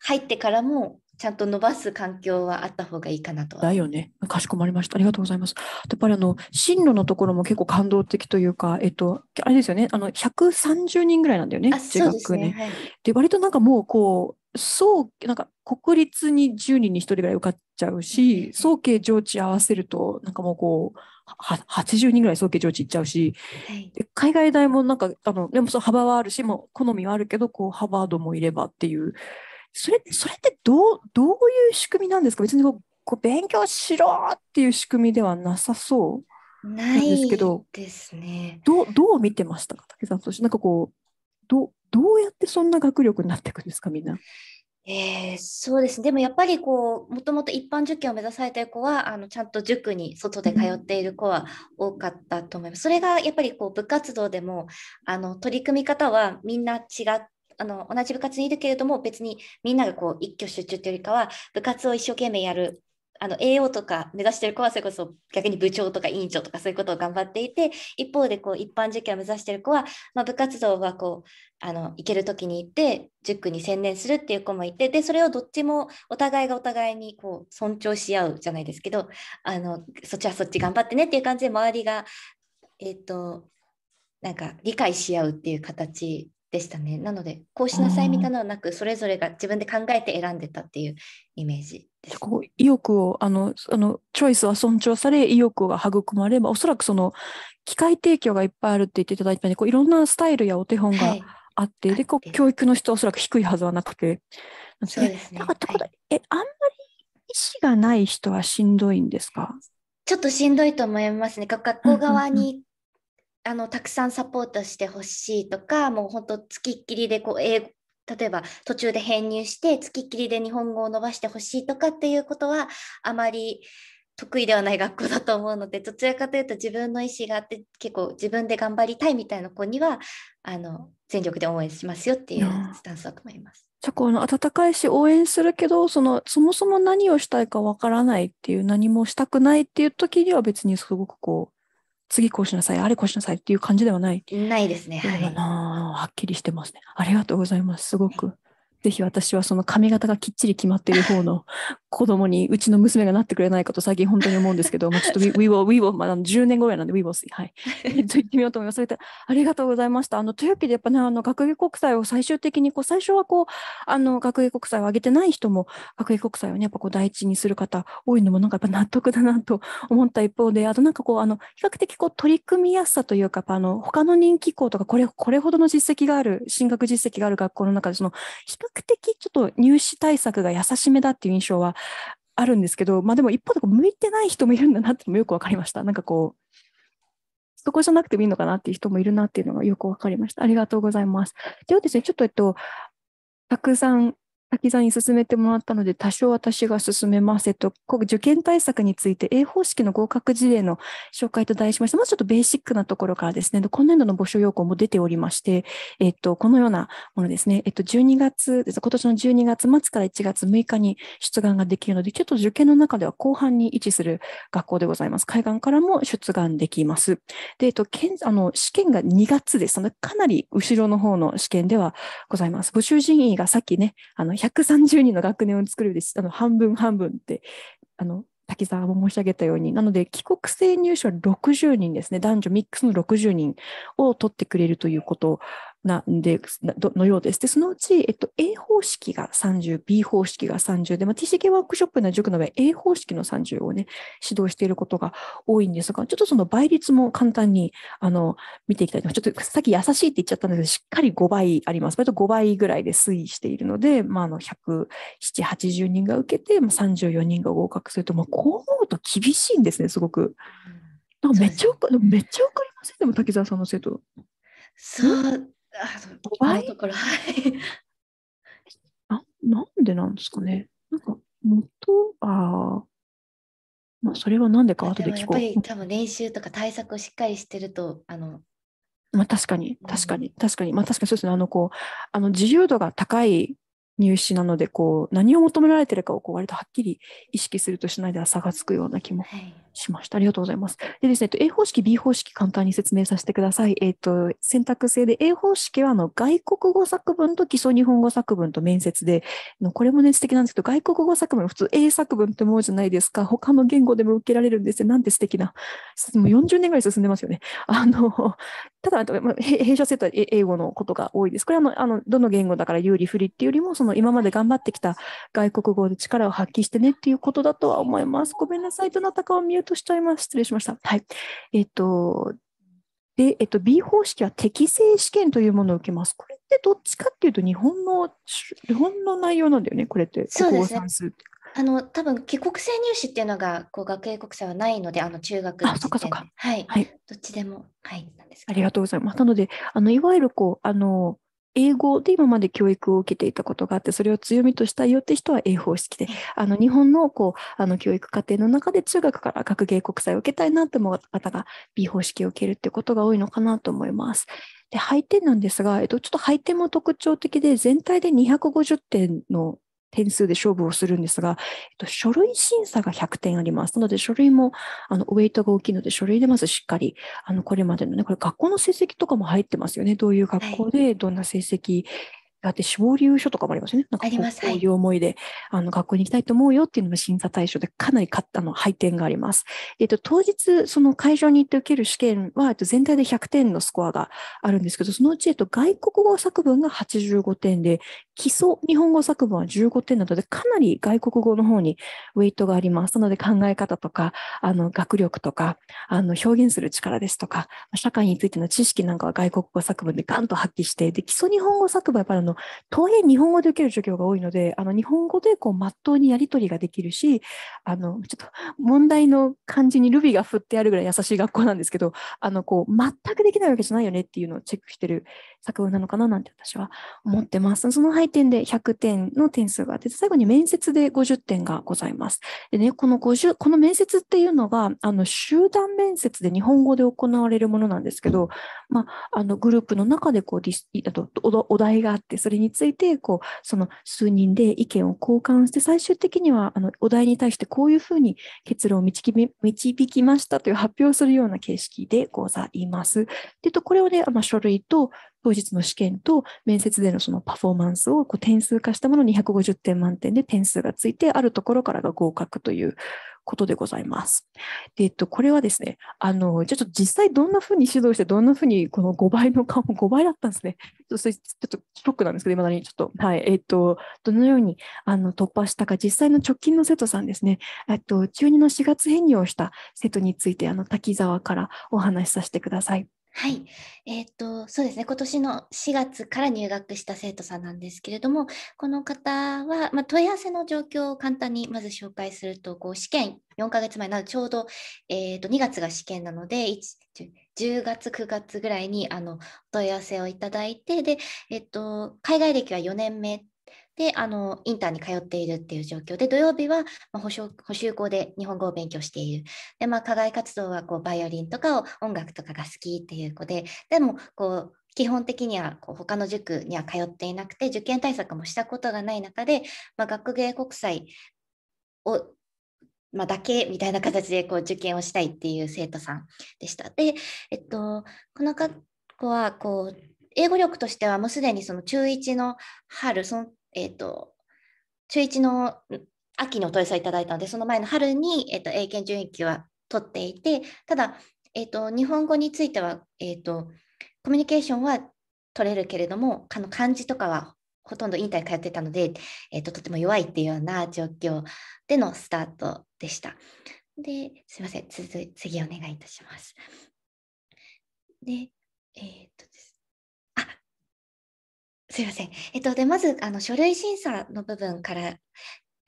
入ってからもちゃんと伸ばす環境はあった方がいいかなと。だよね。かしこまりました。ありがとうございます。やっぱりあの進路のところも結構感動的というか、えっとあれですよね。あの130人ぐらいなんだよね。中学ね。で、ねはい、割となんかもうこう早なんか国立に10人に1人ぐらい受かっちゃうし、早慶上智合わせるとなんかもうこう。80人ぐらい早慶上智行っちゃうし、はい、海外大もなんかあのでもそ幅はあるしもう好みはあるけどこうハバードもいればっていうそれそれってどうどういう仕組みなんですか別にこう勉強しろっていう仕組みではなさそうなんですけどですねどどう見てましたか竹さんとしてなんかこうどどうやってそんな学力になっていくんですかみんな。えー、そうですねでもやっぱりこうもともと一般受験を目指されている子はあのちゃんと塾に外で通っている子は多かったと思います。それがやっぱりこう部活動でもあの取り組み方はみんな違っあの同じ部活にいるけれども別にみんながこう一挙集中というよりかは部活を一生懸命やるあの栄養とか目指してる子はそれこそ逆に部長とか委員長とかそういうことを頑張っていて一方でこう一般受験を目指してる子は、まあ、部活動はこうあの行ける時に行って塾に専念するっていう子もいてでそれをどっちもお互いがお互いにこう尊重し合うじゃないですけどあのそっちはそっち頑張ってねっていう感じで周りがえっ、ー、となんか理解し合うっていう形でしたね。なので、こうしなさいみたいなのはなく、それぞれが自分で考えて選んでたっていうイメージです。こう意欲をあのあの、チョイスは尊重され、意欲が育まれば、おそらくその機械提供がいっぱいあるって言っていただいたので、こういろんなスタイルやお手本があって、はい、でこう教育の人はおそらく低いはずはなくて。そうですね。はえあんまり意思がない人はしんどいんですかちょっとしんどいと思いますね。学校側にあのたくさんサポートしてほしいとかもうほんとつきっきりでこう英語例えば途中で編入してつきっきりで日本語を伸ばしてほしいとかっていうことはあまり得意ではない学校だと思うのでどちらかというと自分の意思があって結構自分で頑張りたいみたいな子にはあの全力で応援しますよっていうスタンスだと思います。じゃあこ温かいし応援するけどそのそもそも何をしたいかわからないっていう何もしたくないっていう時には別にすごくこう次こうしなさいあれこうしなさいっていう感じではないないですねはいはっきりしてますねありがとうございますすごく、はい、ぜひ私はその髪型がきっちり決まっている方の子供にうちの娘がなってくれないかと最近本当に思うんですけど、まあ、ちょっと We will, we will まあ、10年後ぐらいなんで We will see、はい、言 ってみようと思います。それありがとうございました。あのというわけでやっぱね、あの学芸国際を最終的にこう、最初はこう、あの学芸国際を上げてない人も、学芸国際をね、やっぱこう第一にする方多いのもなんかやっぱ納得だなと思った一方で、あとなんかこう、あの比較的こう取り組みやすさというか、あの他の人気校とかこれ、これほどの実績がある、進学実績がある学校の中で、その比較的ちょっと入試対策が優しめだっていう印象はあるんですけど、まあ、でも一方でこう向いてない人もいるんだなってのもよく分かりました。なんかこう、そこじゃなくてもいいのかなっていう人もいるなっていうのがよく分かりました。ありがとうございます。ではですね、ちょっとえっと、たくさん滝さんに進めてもらったので、多少私が進めます。えっと、受験対策について、A 方式の合格事例の紹介と題しまして、まずちょっとベーシックなところからですね、今年度の募集要項も出ておりまして、えっと、このようなものですね、えっと、12月、今年の12月末から1月6日に出願ができるので、ちょっと受験の中では後半に位置する学校でございます。海岸からも出願できます。で、えっと、あの試験が2月です。かなり後ろの方の試験ではございます。募集人員がさっきね、あの130人の学年を作るです。あの半分半分って、あの、滝沢も申し上げたように、なので、帰国生入所は60人ですね、男女ミックスの60人を取ってくれるということなんで、のようです。で、そのうち、えっと、A 方式が30、B 方式が30で、まあ、TCK ワークショップの塾の場合、A 方式の30をね、指導していることが多いんですが、ちょっとその倍率も簡単に、あの、見ていきたいと思います。ちょっとさっき優しいって言っちゃったんですけど、しっかり5倍あります。割と5倍ぐらいで推移しているので、まあ、あの、107、80人が受けて、まあ、34人が合格すると、まあ、こう思うと厳しいんですね、すごく。なんかめっちゃ、めっちゃわかりません、ね、でも、滝沢さんの生徒。そうあのところ、はい。あ、なんでなんですかね。なんか、元、ああ、まあ、それはなんでか後で聞こう。やっぱり多分練習とか対策をしっかりしてると、あの、まあ確かに、確かに、確かに、まあ確かにそうですね。あの、こう、あの、自由度が高い入試なので、こう、何を求められてるかを、こう、割とはっきり意識するとしないでは差がつくような気も。はいしました。ありがとうございます。でですね、A 方式、B 方式、簡単に説明させてください。えっ、ー、と、選択制で A 方式はあの外国語作文と基礎日本語作文と面接で、これもね、素敵なんですけど、外国語作文、普通 A 作文って思うじゃないですか。他の言語でも受けられるんですよ。なんて素敵な。もう40年ぐらい進んでますよね。あの、ただ、弊社生徒は英語のことが多いです。これはあの、どの言語だから有利不利っていうよりも、その今まで頑張ってきた外国語で力を発揮してねっていうことだとは思います。ごめんなさい。どなたかを見としちゃいます。失礼しました。はい。えっ、と、で、えっと、B 方式は適正試験というものを受けます。これってどっちかっていうと日本の日本の内容なんだよね、これって。そうですね。あの多分帰国制入試っていうのがこう学英国際はないのであの中学あそっかそっかはい、はい、どっちでもはいありがとうございますなのであのいわゆるこうあの英語で今まで教育を受けていたことがあって、それを強みとしたいよって人は英方式で、あの日本のこうあの教育課程の中で中学から学芸国際を受けたいなと思う方が B 方式を受けるっていうことが多いのかなと思います。で、配点なんですが、えっと、ちょっと配点も特徴的で、全体で250点の点数で勝負をするんですが、えっと、書類審査が100点あります。なので、書類も、あの、ウェイトが大きいので、書類でまずしっかり、あの、これまでのね、これ学校の成績とかも入ってますよね。どういう学校で、どんな成績あって、昇流書とかもありますよね。うありますいこういう思いで、あの、学校に行きたいと思うよっていうのが審査対象で、かなりかたの配点があります。えっと、当日、その会場に行って受ける試験は、えっと、全体で100点のスコアがあるんですけど、そのうち、えっと、外国語作文が85点で、基礎日本語作文は15点などで、かなり外国語の方にウェイトがあります。なので、考え方とか、あの、学力とか、あの、表現する力ですとか、社会についての知識なんかは外国語作文でガンと発揮して、で、基礎日本語作文はやっぱりあの、の、当然日本語で受ける授業が多いので、あの、日本語でこう、まっとうにやり取りができるし、あの、ちょっと 問題の漢字にルビが振ってあるぐらい優しい学校なんですけど、あの、こう、全くできないわけじゃないよねっていうのをチェックしてる作文なのかななんて私は思ってます。その配点で100点の点数があって、最後に面接で50点がございます。でね、この50、この面接っていうのが、あの、集団面接で日本語で行われるものなんですけど、まあ、あの、グループの中でこう、ディスあとお題があって、それについてこうその数人で意見を交換して最終的にはあのお題に対してこういうふうに結論を導きましたという発表をするような形式でございます。でとこれをね、まあ、書類と当日の試験と面接でのそのパフォーマンスをこう点数化したもの2 5 0点満点で点数がついて、あるところからが合格ということでございます。で、えっと、これはですね、あの、じゃあちょっと実際どんなふうに指導して、どんなふうにこの5倍の顔も5 倍だったんですね。ちょっと、ショックなんですけど、いまだにちょっと、はい、えっと、どのようにあの突破したか、実際の直近の生徒さんですね、えっと、中2の4月編入をした生徒について、あの、滝沢からお話しさせてください。はい、えー、っとそうですね今年の4月から入学した生徒さんなんですけれどもこの方は、まあ、問い合わせの状況を簡単にまず紹介するとこう試験4ヶ月前なのでちょうど、えー、っと2月が試験なので10月9月ぐらいにあの問い合わせをいただいてで、えっと、海外歴は4年目であのインターンに通っているっていう状況で土曜日は、まあ、補修補修校で日本語を勉強しているで、まあ、課外活動はこうバイオリンとかを音楽とかが好きっていう子ででもこう基本的にはこう他の塾には通っていなくて受験対策もしたことがない中で、まあ、学芸国際をまあ、だけみたいな形でこう受験をしたいっていう生徒さんでした。で、えっと、この子はこう英語力としてはもうすでにその中1の春そのえっ、ー、と、中1の秋にお問い合わせいただいたので、その前の春に、えーと、英検準一級は取っていて、ただ、えーと、日本語については、えーと、コミュニケーションは取れるけれども、の漢字とかはほとんど引退通ってたので、えーと、とても弱いっていうような状況でのスタートでした。で、すみません、次お願いいたします。で、えっ、ー、とすいません。えっと、で、まず、あの、書類審査の部分から、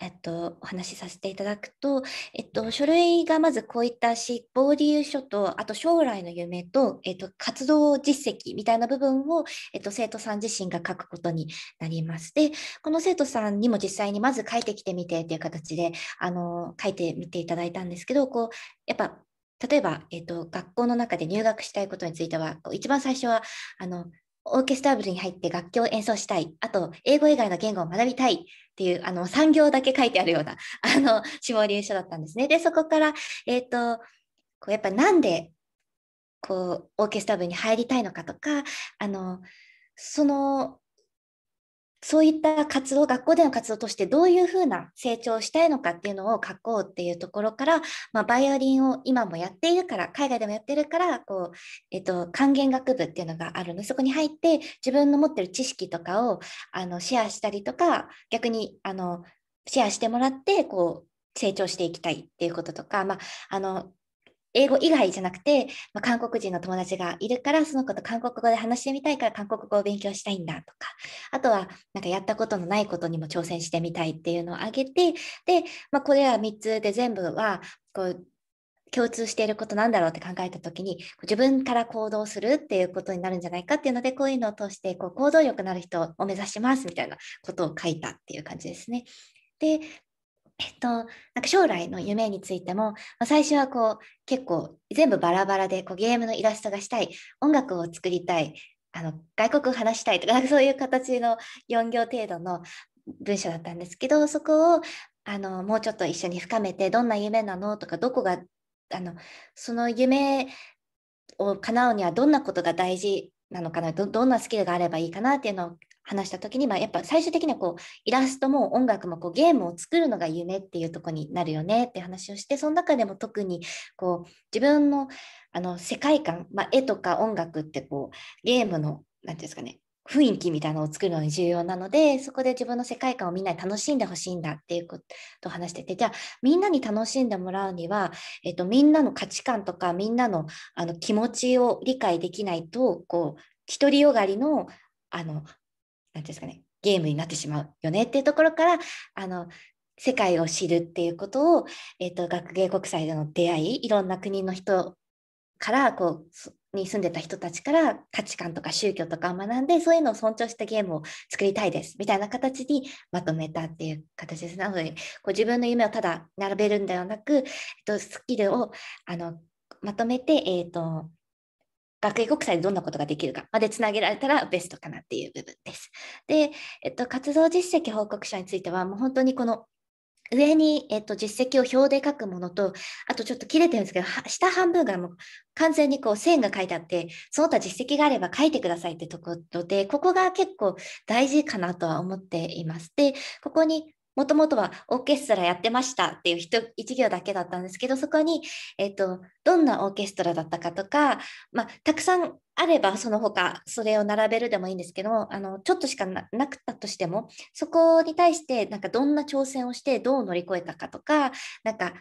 えっと、お話しさせていただくと、えっと、書類がまずこういった執行理由書と、あと将来の夢と、えっと、活動実績みたいな部分を、えっと、生徒さん自身が書くことになります。で、この生徒さんにも実際にまず書いてきてみてっていう形で、あの、書いてみていただいたんですけど、こう、やっぱ、例えば、えっと、学校の中で入学したいことについては、一番最初は、あの、オーケストラ部に入って楽器を演奏したい、あと英語以外の言語を学びたいっていう、あの、産業だけ書いてあるような、あの、志望理由書だったんですね。で、そこから、えっ、ー、と、こうやっぱなんで、こう、オーケストラ部に入りたいのかとか、あの、そのそういった活動、学校での活動としてどういうふうな成長をしたいのかっていうのを書こうっていうところから、まあ、バイオリンを今もやっているから、海外でもやってるから、こう、えっと、還元学部っていうのがあるので、そこに入って自分の持ってる知識とかをあのシェアしたりとか、逆にあのシェアしてもらって、こう、成長していきたいっていうこととか、まあ、あの、英語以外じゃなくて、まあ、韓国人の友達がいるからその子と韓国語で話してみたいから韓国語を勉強したいんだとかあとはなんかやったことのないことにも挑戦してみたいっていうのを挙げてで、まあ、これら3つで全部はこう共通していることなんだろうって考えた時に自分から行動するっていうことになるんじゃないかっていうのでこういうのを通してこう行動力のある人を目指しますみたいなことを書いたっていう感じですね。でえっと、なんか将来の夢についても、まあ、最初はこう結構全部バラバラでこうゲームのイラストがしたい音楽を作りたいあの外国を話したいとかかそういう形の4行程度の文章だったんですけどそこをあのもうちょっと一緒に深めてどんな夢なのとかどこがあのその夢を叶うにはどんなことが大事なのかなどんなスキルがあればいいかなっていうのを話した時に、まあ、やっぱ最終的にはこうイラストも音楽もこうゲームを作るのが夢っていうとこになるよねって話をしてその中でも特にこう自分のあの世界観、まあ、絵とか音楽ってこうゲームの何て言うんですかね雰囲気みたいなのを作るのに重要なのでそこで自分の世界観をみんなに楽しんでほしいんだっていうことを話しててじゃあみんなに楽しんでもらうには、えっと、みんなの価値観とかみんなのあの気持ちを理解できないとこう独りよがりのあの何ですかねゲームになってしまうよねっていうところからあの世界を知るっていうことを、えーと、学芸国際での出会いいろんな国の人からこうに住んでた人たちから価値観とか宗教とかを学んでそういうのを尊重したゲームを作りたいですみたいな形にまとめたっていう形ですなのでこう自分の夢をただ並べるんではなく、えっ、ー、と、スキルをあのまとめて、えっ、ー、と学芸国際でどんなことができるかまでつなげられたらベストかなっていう部分です。で、えっと、活動実績報告書についてはもう本当にこの上に、えっと、実績を表で書くものと、あとちょっと切れてるんですけど、下半分がもう完全にこう線が書いてあって、その他実績があれば書いてくださいってところで、ここが結構大事かなとは思っています。で、ここにもともとはオーケストラやってましたっていう一行だけだったんですけどそこに、えっと、とどんなオーケストラだったかとか、まあ、たくさんあればその他それを並べるでもいいんですけどあのちょっとしかななくったとしてもそこに対してなんかどんな挑戦をしてどう乗り越えたかとかなんか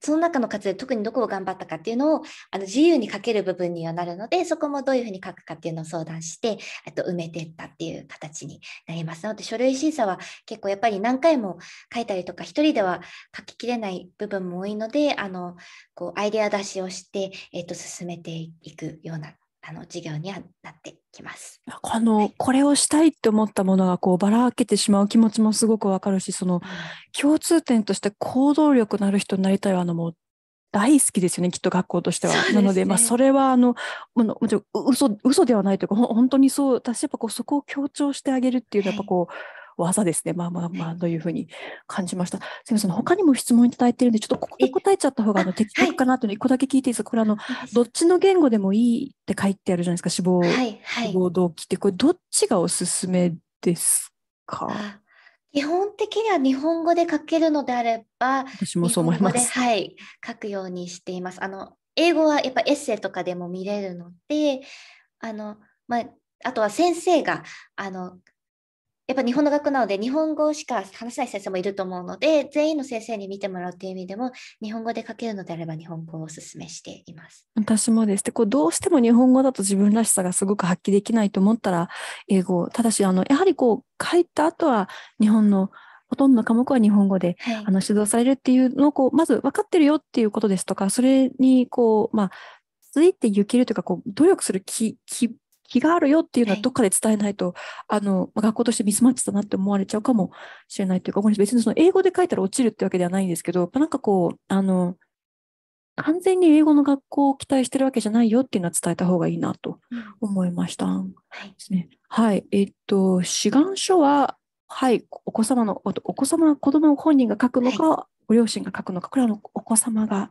その中の活動で特にどこを頑張ったかっていうのをあの自由に書ける部分にはなるのでそこもどういうふうに書くかっていうのを相談してと埋めていったっていう形になりますので書類審査は結構やっぱり何回も書いたりとか一人では書ききれない部分も多いのであのこうアイデア出しをして、えと進めていくようなあの授業にはなってきます。あの、はい、これをしたいって思ったものがこうばらけてしまう気持ちもすごくわかるし、その共通点として行動力のある人になりたいはあのもう大好きですよねきっと学校としては。ね、なので、まあ、それはあのもちろん嘘嘘ではないというか本当にそう私やっぱこうそこを強調してあげるっていうのはやっぱこう、はい技ですね。まあまあまあ、というふうに感じました。すみません、他にも質問いただいてるんで、ちょっとここで答えちゃった方があの的確かなというの1個だけ聞いていいですか、これあの、どっちの言語でもいいって書いてあるじゃないですか、死亡、はいはい、死亡動機って、これ、どっちがおすすめですか基本的には日本語で書けるのであれば、私もそう思います。はい、書くようにしています。あの英語はやっぱエッセイとかでも見れるので、あのまあ、あとは先生があのやっぱ日本の学校なので日本語しか話せない先生もいると思うので全員の先生に見てもらうという意味でも日本語で書けるのであれば日本語をおすすめしています私もですでこうどうしても日本語だと自分らしさがすごく発揮できないと思ったら英語ただしあのやはりこう書いた後は日本のほとんどの科目は日本語で、はい、あの指導されるっていうのをこうまず分かってるよっていうことですとかそれにこうまあついていけるというかこう努力する気気日があるよっていうのはどっかで伝えないと、あの、学校としてミスマッチだなって思われちゃうかもしれないというか、別にその英語で書いたら落ちるってわけではないんですけど、なんかこう、あの、完全に英語の学校を期待してるわけじゃないよっていうのは伝えた方がいいなと思いました。うん、はい。えっと、志願書は、はい、お子様の、お子様、子供本人が書くのか、はい、ご両親が書くのか、これはのお子様が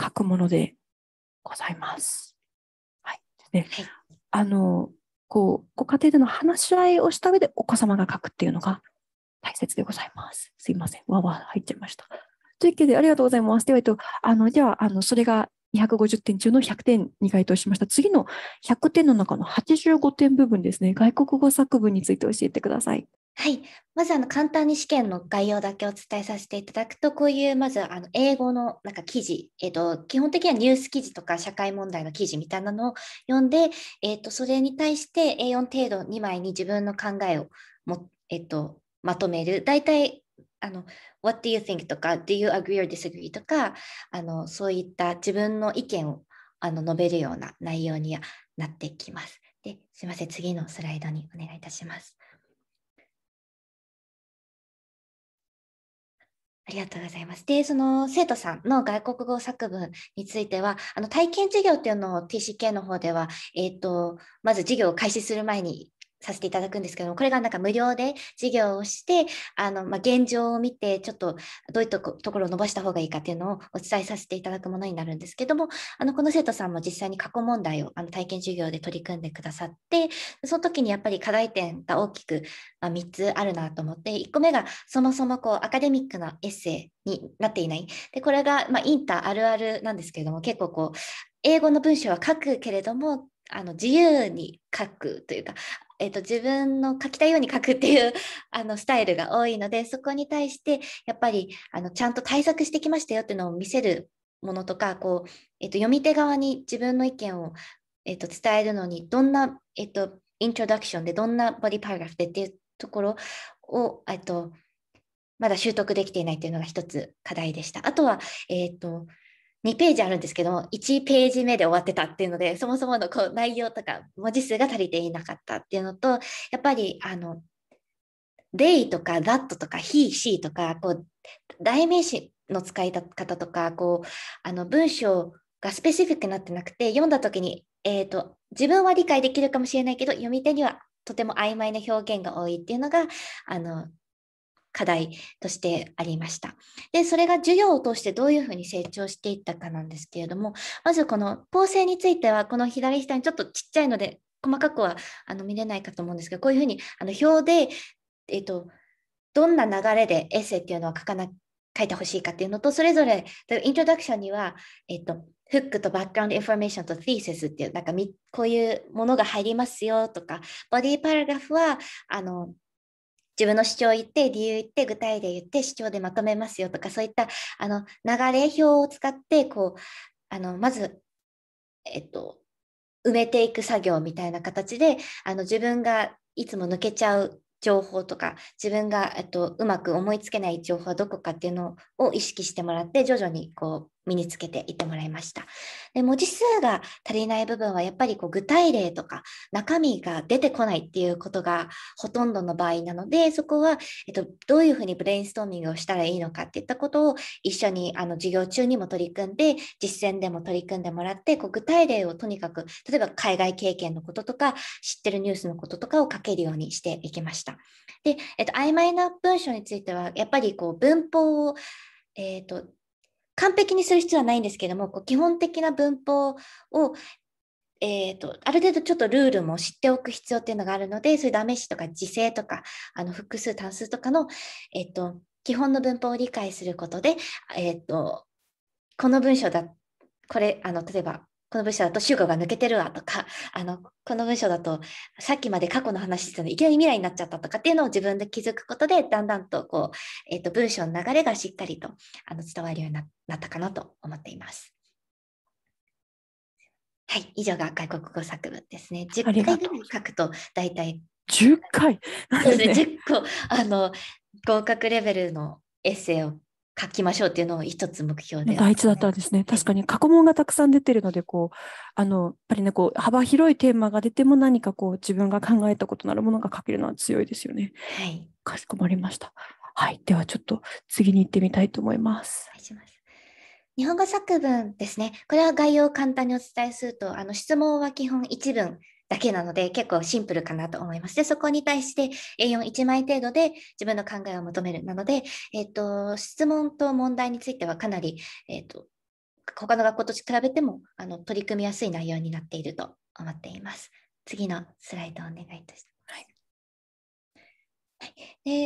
書くものでございます。はい。ですね。はいあの、こう、ご家庭での話し合いをした上でお子様が書くっていうのが大切でございます。すいません。わわ入っちゃいました。というわけで、ありがとうございます。では、えっと、あの、では、あの、それが250点中の100点に該当しました。次の100点の中の85点部分ですね。外国語作文について教えてください。はい、まずあの簡単に試験の概要だけお伝えさせていただくと、こういうまずあの英語のなんか記事、えーと、基本的にはニュース記事とか社会問題の記事みたいなのを読んで、えーと、それに対して A4 程度2枚に自分の考えをも、えーと、まとめる。大体あの What do you think? とか Do you agree or disagree? とかあのそういった自分の意見をあの述べるような内容になってきます。ですみません、次のスライドにお願いいたします。ありがとうございます。で、その生徒さんの外国語作文については、あの体験授業っていうのを TCK の方では、えっ、ー、と、まず授業を開始する前にさせていただくんですけどこれがなんか無料で授業をして、あの、まあ、現状を見て、ちょっとどういうところを伸ばした方がいいかっていうのをお伝えさせていただくものになるんですけども、あの、この生徒さんも実際に過去問題をあの体験授業で取り組んでくださって、その時にやっぱり課題点が大きく、まあ、3つあるなと思って、1個目がそもそもこうアカデミックなエッセイになっていない。で、これが、まあ、インタあるあるなんですけども、結構こう、英語の文章は書くけれども、あの自由に書くというかえーと、自分の書きたいように書くっていう あのスタイルが多いのでそこに対してやっぱりあのちゃんと対策してきましたよっていうのを見せるものとかこう、えーと、読み手側に自分の意見を、えーと、伝えるのにどんな、えー、とイントロダクションでどんなボディパラグラフでっていうところを、とまだ習得できていないというのが一つ課題でした。あとは、えー、と2ページあるんですけども1ページ目で終わってたっていうのでそもそものこう内容とか文字数が足りていなかったっていうのとやっぱりあの「they」とか「that」とか「he」「she」とかこう代名詞の使い方とかこうあの文章がスペシフィックになってなくて読んだ時に、えーと、と自分は理解できるかもしれないけど読み手にはとても曖昧な表現が多いっていうのがあの課題としてありました。で、それが授業を通してどういうふうに成長していったかなんですけれども、まずこの構成については、この左下にちょっとちっちゃいので、細かくはあの見れないかと思うんですけど、こういうふうにあの表で、えっ、ー、と、どんな流れでエッセイっていうのは書かな書いてほしいかっていうのと、それぞれ、イントロダクションには、えっ、ー、と、フックとバックグラウンドインフォメーションとティーセスっていう、なんかこういうものが入りますよとか、ボディパラグラフは、あの、自分の主張を言って理由言って具体例言って主張でまとめますよとかそういったあの流れ表を使ってこうあのまず、えっと、埋めていく作業みたいな形であの自分がいつも抜けちゃう情報とか自分が、えっと、うまく思いつけない情報はどこかっていうのを意識してもらって徐々にこう身につけていってもらいました。で文字数が足りない部分はやっぱりこう具体例とか中身が出てこないっていうことがほとんどの場合なのでそこは、えっと、どういうふうにブレインストーミングをしたらいいのかっていったことを一緒にあの授業中にも取り組んで実践でも取り組んでもらってこう具体例をとにかく例えば海外経験のこととか知ってるニュースのこととかを書けるようにしていきました。で、えっと、曖昧な文章についてはやっぱりこう文法をえーと完璧にする必要はないんですけども、こう基本的な文法を、えーと、ある程度ちょっとルールも知っておく必要っていうのがあるので、そういうダメ詞とか時制とか、あの複数単数とかの、えーと、基本の文法を理解することで、えーとこの文章だこれあの例えばこの文章だと主語が抜けてるわとか、あの、この文章だとさっきまで過去の話してたのにいきなり未来になっちゃったとかっていうのを自分で気づくことで、だんだんとこう、えっ、ー、と、文章の流れがしっかりとあの伝わるようになったかなと思っています。はい、以上が外国語作文ですね。10回ぐらい書くと大体。10回、そうですね、10個、あの、合格レベルのエッセイを書きましょうっていうのを一つ目標で、ね、第一だったんですね。確かに過去問がたくさん出てるので、こう、あの、やっぱりね、こう、幅広いテーマが出ても何かこう、自分が考えたことのあるものが書けるのは強いですよね。はい。かしこまりました。はい。ではちょっと次に行ってみたいと思います。お願いします。日本語作文ですね。これは概要を簡単にお伝えすると、あの質問は基本1文、だけなので結構シンプルかなと思います。で、そこに対して A41 枚程度で自分の考えを求める。なので、えっ、ー、と、質問と問題についてはかなり、えっ、ー、と、他の学校と比べてもあの取り組みやすい内容になっていると思っています。次のスライドをお願いいたします。はい、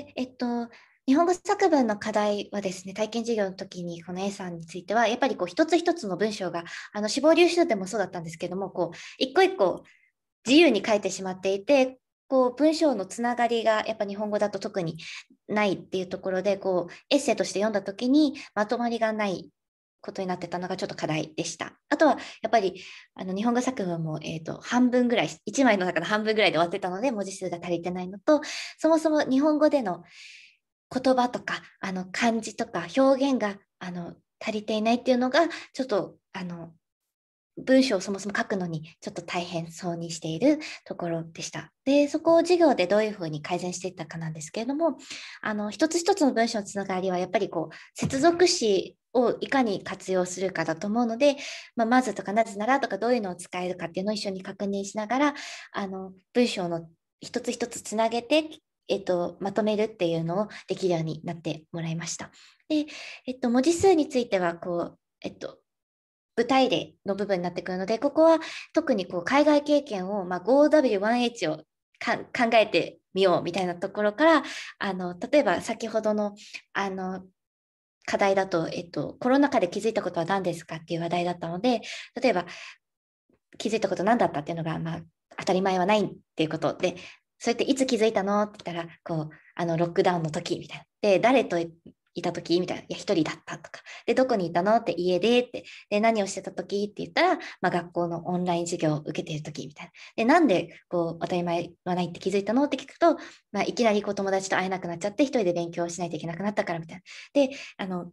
で、えっと、日本語作文の課題はですね、体験授業の時にこの A さんについては、やっぱりこう一つ一つの文章が、あの死亡流出でもそうだったんですけども、こう一個一個自由に書いてしまっていてこう文章のつながりがやっぱ日本語だと特にないっていうところでこうエッセイとして読んだ時にまとまりがないことになってたのがちょっと課題でした。あとはやっぱりあの日本語作文も、えーと、半分ぐらい1枚の中の半分ぐらいで終わってたので文字数が足りてないのとそもそも日本語での言葉とかあの漢字とか表現があの足りていないっていうのがちょっとあの文章をそもそも書くのにちょっと大変そうにしているところでした。で、そこを授業でどういうふうに改善していったかなんですけれども、あの、一つ一つの文章のつながりはやっぱりこう、接続詞をいかに活用するかだと思うので、まあ、まずとかなぜならとかどういうのを使えるかっていうのを一緒に確認しながら、あの、文章の一つ一つつなげてえっと、まとめるっていうのをできるようになってもらいました。で、えっと、文字数についてはこう、えっと、舞台例の部分になってくるのでここは特にこう海外経験を、まあ、5W1H を考えてみようみたいなところからあの例えば先ほどのあの課題だと、えっと、コロナ禍で気づいたことは何ですかっていう話題だったので例えば気づいたこと何だったっていうのが、まあ、当たり前はないっていうことでそれっていつ気づいたのって言ったらこうあのロックダウンの時みたいな。で誰といた時みたいな、いや、一人だったとか、で、どこにいたのって家でって、で、何をしてた時って言ったら、まあ、学校のオンライン授業を受けている時みたいな。で、なんで、こう、当たり前はないって気づいたのって聞くと、まあ、いきなりこう友達と会えなくなっちゃって、一人で勉強しないといけなくなったからみたいな。で、あの、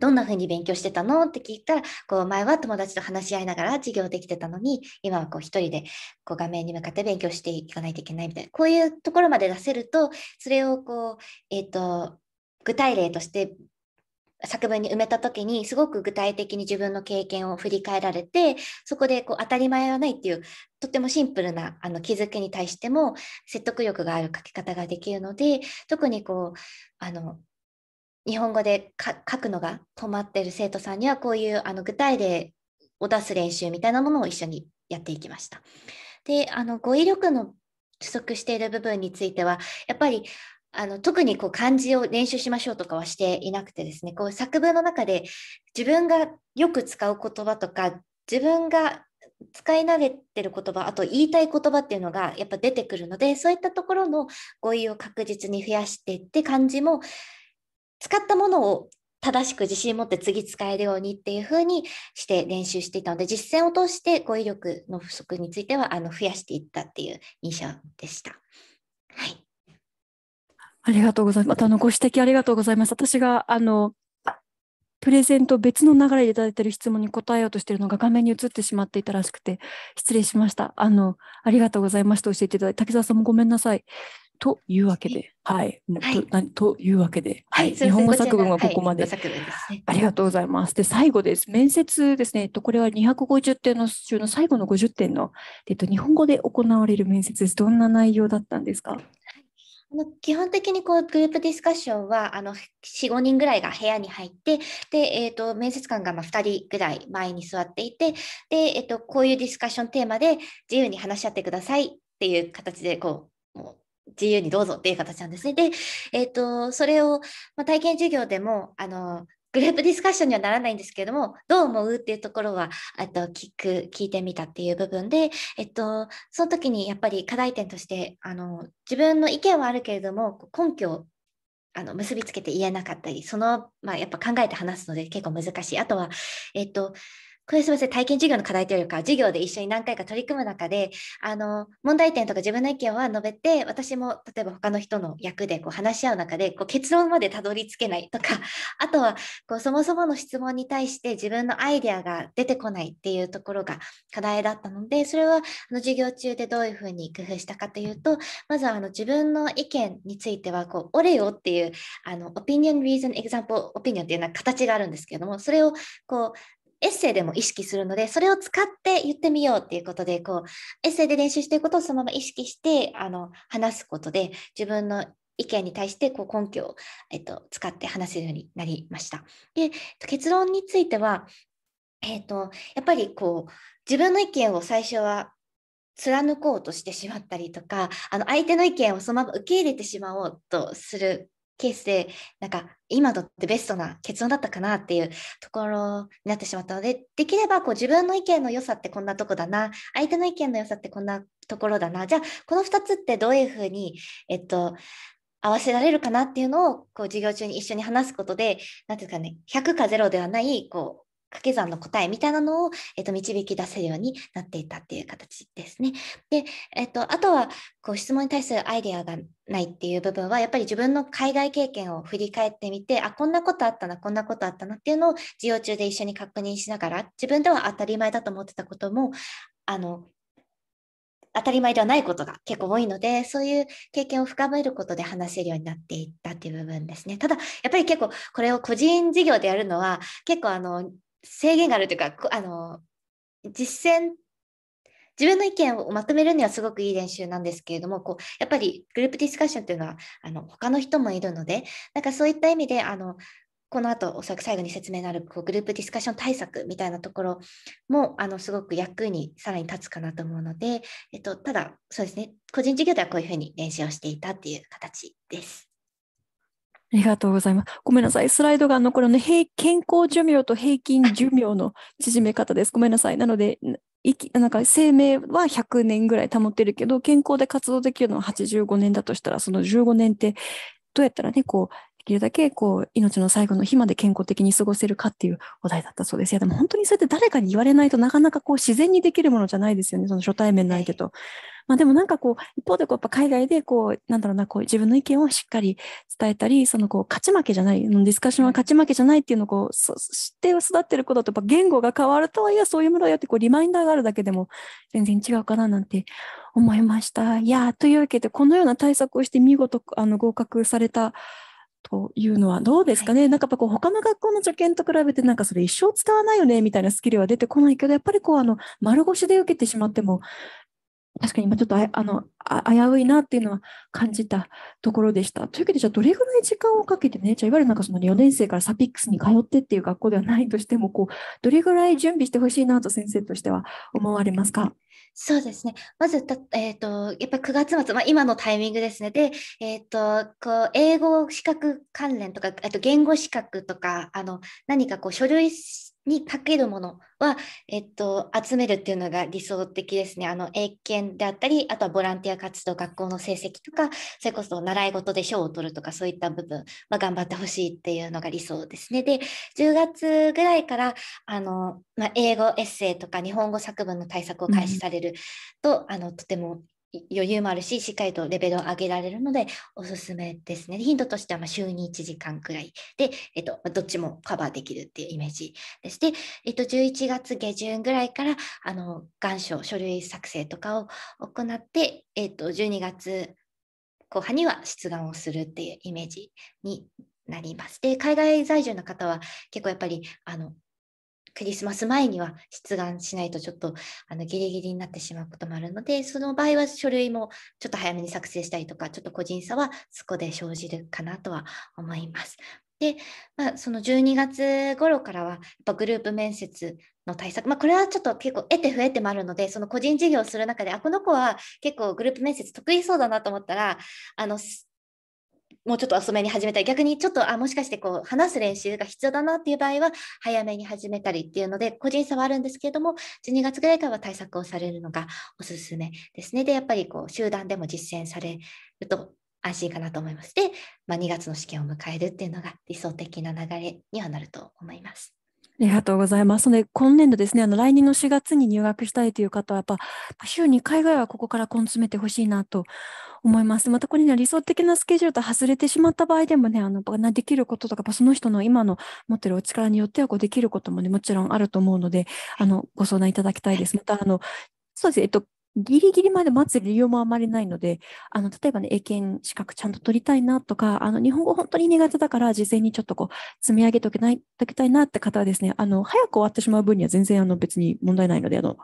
どんな風に勉強してたのって聞いたら、こう前は友達と話し合いながら授業できてたのに、今はこう一人でこう画面に向かって勉強していかないといけないみたいな、こういうところまで出せると、それをこう、えっ、ー、と、具体例として作文に埋めた時にすごく具体的に自分の経験を振り返られてそこでこう当たり前はないっていうとってもシンプルなあの気づきに対しても説得力がある書き方ができるので特にこうあの日本語で書くのが止まってる生徒さんにはこういうあの具体例を出す練習みたいなものを一緒にやっていきました。であの語彙力の不足している部分についてはやっぱりあの特にこう漢字を練習しましょうとかはしていなくてですねこう作文の中で自分がよく使う言葉とか自分が使い慣れてる言葉あと言いたい言葉っていうのがやっぱ出てくるのでそういったところの語彙を確実に増やしていって漢字も使ったものを正しく自信持って次使えるようにっていう風にして練習していたので実践を通して語彙力の不足についてはあの増やしていったっていう印象でした。はいありがとうございます。またあのご指摘ありがとうございます。私があのプレゼント別の流れでいただいている質問に答えようとしているのが画面に映ってしまっていたらしくて失礼しました。あのありがとうございました。教えていただいて滝沢さんもごめんなさい。というわけで、はい、はい、とというわけで、はい、はい、日本語作文はここまで,、はいでね。ありがとうございます。で、最後です。面接ですね。えっと、これは250点の中の最後の50点の、えっと、日本語で行われる面接です。どんな内容だったんですか基本的にこうグループディスカッションは45人ぐらいが部屋に入ってで、えーと、面接官がま2人ぐらい前に座っていてで、えーと、こういうディスカッションテーマで自由に話し合ってくださいっていう形でこうもう自由にどうぞっていう形なんですね。で、えーと、とそれを、まあ、体験授業でもあのグループディスカッションにはならないんですけれども、どう思うっていうところは、あと聞く、聞いてみたっていう部分で、えっと、その時にやっぱり課題点として、あの、自分の意見はあるけれども、根拠あの結びつけて言えなかったり、その、まあ、やっぱ考えて話すので結構難しい。あとは、えっと、これすみません、体験授業の課題というか、授業で一緒に何回か取り組む中で、あの、問題点とか自分の意見は述べて、私も例えば他の人の役でこう話し合う中で、こう結論までたどり着けないとか、あとは、こう、そもそもの質問に対して自分のアイデアが出てこないっていうところが課題だったので、それは、あの、授業中でどういうふうに工夫したかというと、まずは、あの、自分の意見については、こう、オレオっていう、あの、オピニオン、リーズン、エグザンポ、オピニオンっていうような形があるんですけれども、それを、こう、エッセイでも意識するので、それを使って言ってみようっていうことで、こう、エッセイで練習していくことをそのまま意識して、あの、話すことで、自分の意見に対してこう根拠を、えっと、使って話せるようになりました。で結論については、えっと、やっぱりこう自分の意見を最初は貫こうとしてしまったりとかあの相手の意見をそのまま受け入れてしまおうとするケースでなんか今とってベストな結論だったかなっていうところになってしまったのでできればこう自分の意見の良さってこんなとこだな相手の意見の良さってこんなところだなじゃあこの2つってどういうふうに、えっと、合わせられるかなっていうのをこう授業中に一緒に話すことで何ていうかね100か0ではないこう掛け算の答えみたいなのを、えっと、導き出せるようになっていたっていう形ですね。で、えっと、あとはこう質問に対するアイデアがないっていう部分はやっぱり自分の海外経験を振り返ってみてあこんなことあったなこんなことあったなっていうのを授業中で一緒に確認しながら自分では当たり前だと思ってたこともあの当たり前ではないことが結構多いので、そういう経験を深めることで話せるようになっていったっていう部分ですね。ただ、やっぱり結構これを個人事業でやるのは、結構あの、制限があるというかあの実践自分の意見をまとめるにはすごくいい練習なんですけれどもこうやっぱりグループディスカッションというのはあの他の人もいるのでなんかそういった意味であのこの後おそらく最後に説明のあるこうグループディスカッション対策みたいなところもあのすごく役にさらに立つかなと思うので、えっと、ただそうですね個人事業ではこういうふうに練習をしていたっていう形です。ありがとうございます。ごめんなさい。スライドがあの、これの平健康寿命と平均寿命の縮め方です。ごめんなさい。なので、なんか生命は100年ぐらい保ってるけど、健康で活動できるのは85年だとしたら、その15年って、どうやったらね、こう、きるだけこう命の最後の日まで健康的に過ごせるかっていうお題だったそうです。いやでも本当にそうやって誰かに言われないとなかなかこう自然にできるものじゃないですよね、その初対面の相手と。まあ、でもなんかこう一方でこうやっぱ海外でこうなんだろうなこう自分の意見をしっかり伝えたりそのこう勝ち負けじゃないディスカッションは勝ち負けじゃないっていうのをこう知って育ってることとやっぱ言語が変わるとはいえそういうものだよってこうリマインダーがあるだけでも全然違うかななんて思いました。いやというわけでこのような対策をして見事あの合格されたというのはどうですかね、はい、なんかやっぱこう他の学校の受験と比べてなんかそれ一生使わないよねみたいなスキルは出てこないけどやっぱりこうあの丸腰で受けてしまっても確かに今ちょっとあの危ういなっていうのは感じたところでした。というわけで、じゃあどれぐらい時間をかけてね、じゃあいわゆるなんかその4年生からサピックスに通ってっていう学校ではないとしても、こうどれぐらい準備してほしいなと先生としては思われますかそうですね。まずた、えっ、ー、と、やっぱ9月末、まあ、今のタイミングですね。で、えっ、ー、と、こう、英語資格関連とか、えっと、言語資格とか、あの、何かこう、書類にかけるものは、えっと、集めるっていうのが理想的ですね。あの、英検であったり、あとはボランティア活動、学校の成績とか、それこそ習い事で賞を取るとか、そういった部分は頑張ってほしいっていうのが理想ですね。で、10月ぐらいから、あの、まあ、英語エッセイとか日本語作文の対策を開始されると、うん、あの、とても余裕もあるし、しっかりとレベルを上げられるので、おすすめですね。頻度としてはま週に1時間くらいで、えっと、どっちもカバーできるっていうイメージでして、えっと、11月下旬ぐらいから、あの、願書、書類作成とかを行って、えっと、12月後半には出願をするっていうイメージになります。で、海外在住の方は結構やっぱり、あの、クリスマス前には出願しないとちょっとあのギリギリになってしまうこともあるので、その場合は書類もちょっと早めに作成したりとか、ちょっと個人差はそこで生じるかなとは思います。で、まあ、その12月頃からはやっぱグループ面接の対策、まあ、これはちょっと結構得て増えてもあるのでその個人事業をする中であこの子は結構グループ面接得意そうだなと思ったらあのもうちょっと遅めに始めたり、逆にちょっと、あ、もしかしてこう、話す練習が必要だなっていう場合は、早めに始めたりっていうので、個人差はあるんですけれども、12月ぐらいからは対策をされるのがおすすめですね。で、やっぱりこう、集団でも実践されると安心かなと思います。で、まあ、2月の試験を迎えるっていうのが理想的な流れにはなると思います。ありがとうございます。で、今年度ですね、あの来年の4月に入学したいという方は、やっぱ週2回ぐらいはここから根詰めてほしいなと思います。またこれね、理想的なスケジュールと外れてしまった場合でもね、あの、できることとか、その人の今の持ってるお力によっては、こう、できることもね、もちろんあると思うので、あの、ご相談いただきたいです。また、あの、そうですね、えっと、ギリギリまで待つ理由もあまりないので、あの、例えばね、英検資格ちゃんと取りたいなとか、あの、日本語本当に苦手だから、事前にちょっとこう、積み上げておけない、おきたいなって方はですね、あの、早く終わってしまう分には全然、あの、別に問題ないので、あの、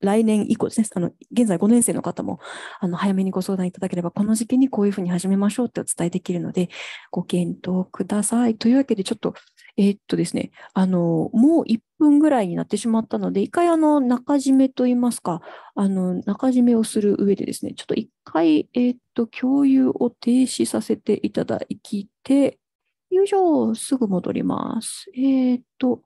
来年以降ですね、あの現在5年生の方もあの早めにご相談いただければ、この時期にこういうふうに始めましょうってお伝えできるので、ご検討ください。というわけで、ちょっと、えー、っとですね、あのもう1分ぐらいになってしまったので、一回あの中締めといいますか、あの中締めをする上でですね、ちょっと一回、えー、っと共有を停止させていただいて、よいしょ、すぐ戻ります。えー、っと、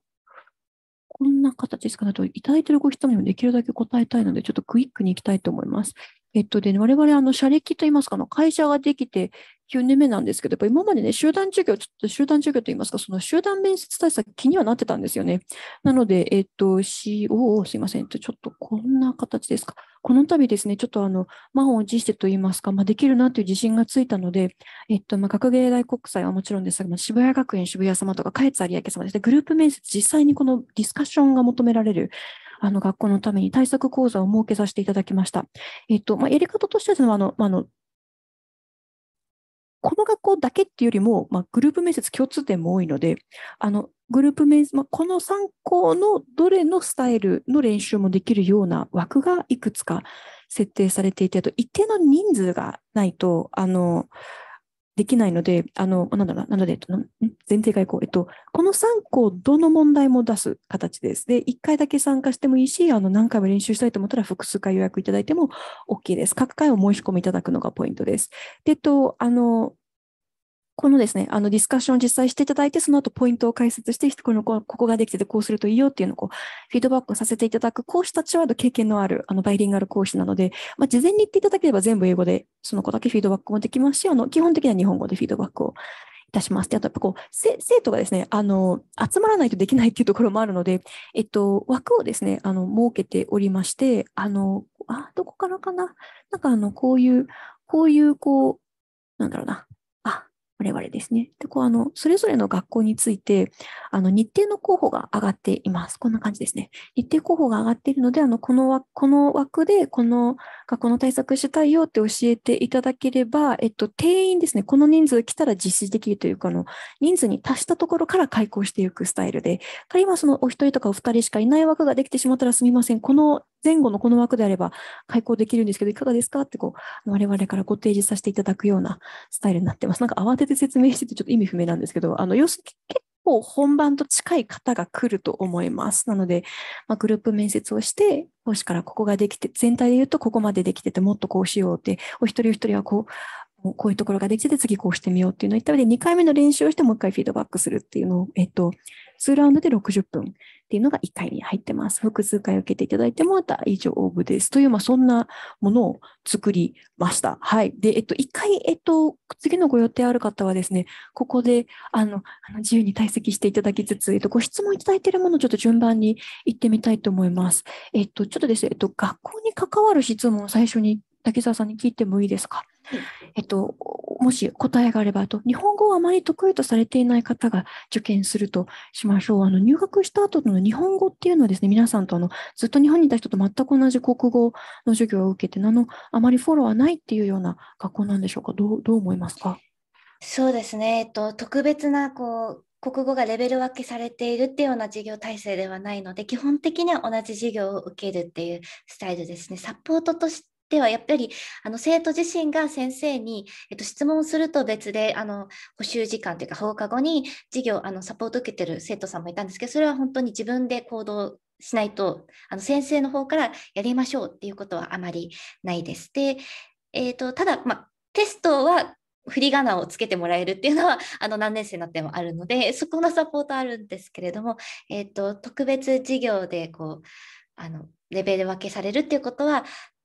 こんな形ですかね。と、いただいてるご質問にもできるだけ答えたいので、ちょっとクイックに行きたいと思います。えっとで、我々、あの、社歴といいますか、の会社ができて9年目なんですけど、やっぱ今までね、集団授業、ちょっと集団授業といいますか、その集団面接対策気にはなってたんですよね。なので、えっと、CO、すいません、ちょっとこんな形ですか。この度ですね、ちょっとあの、満を持してといいますか、まあ、できるなという自信がついたので、えっと、まあ、学芸大国際はもちろんですが、まあ、渋谷学園渋谷様とか、え越有明様ですね、グループ面接、実際にこのディスカッションが求められる、あの学校のために対策講座を設けさせていただきました。えっとまあ、やり方としてはあの、まあのこの学校だけっていうよりも、まあ、グループ面接共通点も多いので、あのグループ面接、まあ、この参考のどれのスタイルの練習もできるような枠がいくつか設定されていて、あと一定の人数がないと、あのできないので、あの、なんだろうな、ので、えっと、前提外交、えっと、この3個、どの問題も出す形です。で、1回だけ参加してもいいし、あの、何回も練習したいと思ったら、複数回予約いただいても OK です。各回お申し込みいただくのがポイントです。で、えっと、あの、このですね、あのディスカッションを実際していただいて、その後ポイントを解説して、このここができててこうするといいよっていうのをこうフィードバックさせていただく講師たちは経験のあるあのバイリンガル講師なので、まあ、事前に言っていただければ全部英語でその子だけフィードバックもできますし、あの基本的には日本語でフィードバックをいたします。で、あとやっぱこう、生徒がですね、あの、集まらないとできないっていうところもあるので、えっと、枠をですね、あの、設けておりまして、あの、あ、どこからかななんかあの、こういう、こういう、こう、なんだろうな、我々ですね。で、こう、あの、それぞれの学校について、あの、日程の候補が上がっています。こんな感じですね。日程候補が上がっているので、あの、この枠、この枠で、この学校の対策したいよって教えていただければ、えっと、定員ですね。この人数来たら実施できるというか、あの、人数に達したところから開校していくスタイルで、仮にそのお一人とかお二人しかいない枠ができてしまったらすみません。この前後のこの枠であれば開校できるんですけど、いかがですかってこう、我々からご提示させていただくようなスタイルになってます。なんか慌てで説明しててちょっと意味不明なんですけど、あの、要するに結構本番と近い方が来ると思います。なので、まあ、グループ面接をして、講師からここができて、全体で言うとここまでできてて、もっとこうしようって、お一人お一人はこう、こういうところができてて次こうしてみようっていうのを言った上で2回目の練習をしてもう一回フィードバックするっていうのを、えっと、2ラウンドで60分っていうのが1回に入ってます。複数回受けていただいてもまた以上応募です。という、まあ、そんなものを作りました。はい。で、えっと、1回、えっと、次のご予定ある方はですね、ここで、あの、あの自由に退席していただきつつ、えっと、ご質問いただいているものをちょっと順番に行ってみたいと思います。えっと、ちょっとですね、えっと、学校に関わる質問を最初に竹澤さんに聞いてもいいですかえっと、もし答えがあればと、日本語をあまり得意とされていない方が受験するとしましょう。あの入学した後の日本語っていうのはですね、皆さんとあのずっと日本にいた人と全く同じ国語の授業を受けて、あのあまりフォローはないっていうような学校なんでしょうか、どうどう思いますか。そうですね、えっと、特別なこう国語がレベル分けされているっていうような授業体制ではないので基本的には同じ授業を受けるっていうスタイルですねサポートとしではやっぱりあの生徒自身が先生に、えっと、質問すると別であの補習時間というか放課後に授業あのサポート受けてる生徒さんもいたんですけどそれは本当に自分で行動しないとあの先生の方からやりましょうっていうことはあまりないです。で、えーと、ただ、ま、テストは振り仮名をつけてもらえるっていうのはあの何年生になってもあるのでそこのサポートあるんですけれども、えーと特別授業でこうあのレベル分けされるっていうことは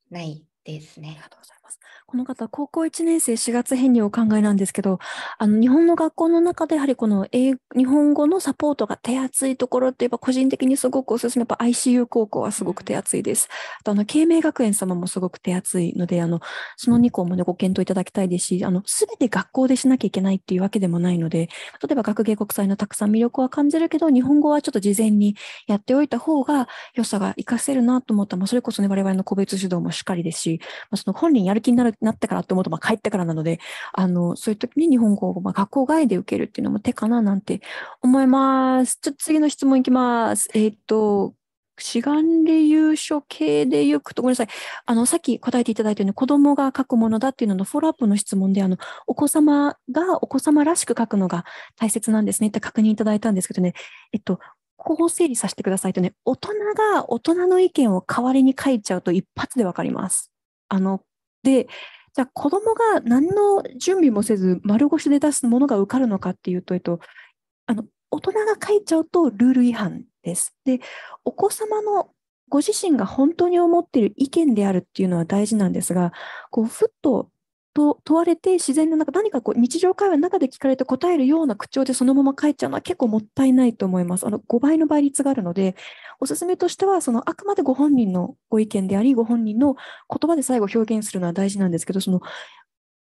ないですね。ありがとうございます。この方、高校1年生4月編にお考えなんですけど、あの、日本の学校の中でやはりこの英、日本語のサポートが手厚いところってやえば、個人的にすごくおすすめ、やっぱ ICU 高校はすごく手厚いです。あと、あの、慶明学園様もすごく手厚いので、あの、その2校もね、ご検討いただきたいですし、あの、すべて学校でしなきゃいけないっていうわけでもないので、例えば学芸国際のたくさん魅力は感じるけど、日本語はちょっと事前にやっておいた方が良さが活かせるなと思ったら、まあ、それこそね、我々の個別指導もしっかりですし、まあ、その本人ややる気になるなってからって思うと、まあ、帰ってからなので、あの、そういう時に日本語を、まあ、学校外で受けるっていうのも手かななんて思います。ちょっと次の質問いきます。えっ、ー、と、志願理由書系で行くと、ごめんなさい。あの、さっき答えていただいたように、子供が書くものだっていうののフォローアップの質問で、あの、お子様がお子様らしく書くのが大切なんですねって確認いただいたんですけどね、えっと、こう整理させてくださいとね、大人が大人の意見を代わりに書いちゃうと一発でわかります。あの、で、じゃあ子供が何の準備もせず丸腰で出すものが受かるのかっていうと、えっと、あの大人が書いちゃうとルール違反です。で、お子様のご自身が本当に思っている意見であるっていうのは大事なんですが、こうふっとと問われて自然の中何かこう日常会話の中で聞かれて答えるような口調でそのまま書いちゃうのは結構もったいないと思います。あの5倍の倍率があるのでおすすめとしてはそのあくまでご本人のご意見でありご本人の言葉で最後表現するのは大事なんですけどその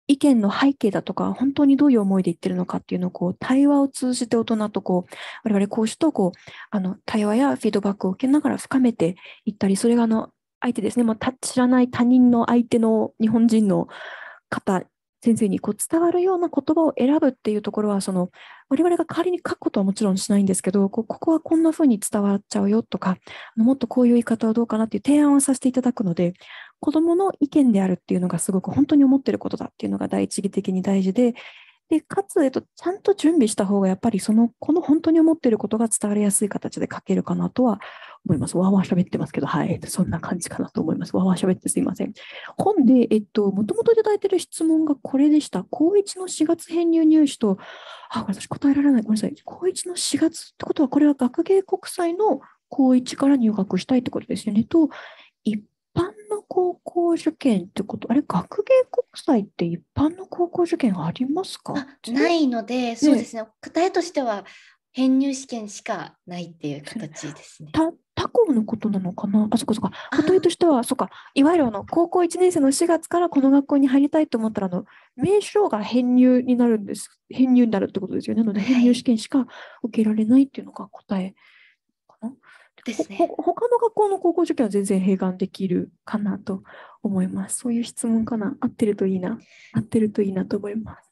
意見の背景だとか本当にどういう思いで言ってるのかっていうのをこう対話を通じて大人とこう我々講師とこうあの対話やフィードバックを受けながら深めていったりそれがあの相手ですね、まあ、知らない他人の相手の日本人の方先生にこう伝わるような言葉を選ぶっていうところはその我々が代わりに書くことはもちろんしないんですけどここはこんな風に伝わっちゃうよとかもっとこういう言い方はどうかなっていう提案をさせていただくので子どもの意見であるっていうのがすごく本当に思ってることだっていうのが第一義的に大事ででかつ、えっと、ちゃんと準備した方がやっぱりそのこの本当に思っていることが伝わりやすい形で書けるかなとは思います。わーわー喋ってますけど、はい、そんな感じかなと思います。わーわー喋ってすいません。本で、えっと、もともといただいている質問がこれでした。高1の4月編入入試と、あ、私答えられない。ごめんなさい。高1の4月ってことは、これは学芸国際の高1から入学したいってことですよね。と、一般の高校受験ってこと、あれ、学芸国際って一般の高校受験ありますかないので、そうですね、ね答えとしては、編入試験しかないっていう形ですね。他校のことなのかなあそこそこ答えとしてはそうかいわゆるあの高校1年生の4月からこの学校に入りたいと思ったらあの名称が編入になるんです編入になるってことですよねなので編入試験しか受けられないっていうのが答えですね。他の学校の高校受験は全然併願できるかなと思います。そういう質問かな。合ってるといいな。合ってるといいなと思います。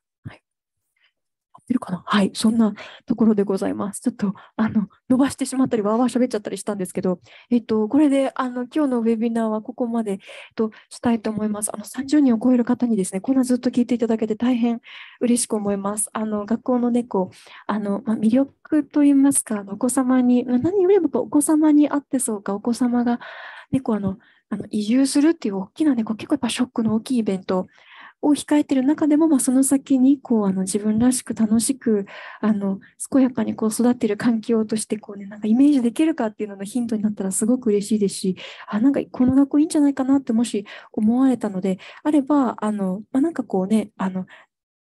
てるかなはい、そんなところでございます。ちょっと、あの、伸ばしてしまったり、わーわー喋っちゃったりしたんですけど、えっと、これで、あの、今日のウェビナーはここまで、えっと、したいと思います。あの、30人を超える方にですね、こんなずっと聞いていただけて大変嬉しく思います。あの、学校の猫、あの、まあ、魅力といいますか、お子様に、何よりもお子様に会ってそうか、お子様が、猫、あの、あの移住するっていう大きな猫、結構やっぱショックの大きいイベントを控えてる中でも、まあ、その先にこうあの自分らしく楽しくあの健やかにこう育ってる環境としてこう、ね、なんかイメージできるかっていうののヒントになったらすごく嬉しいですしあなんかこの学校いいんじゃないかなってもし思われたのであればあの、まあ、なんかこうねあの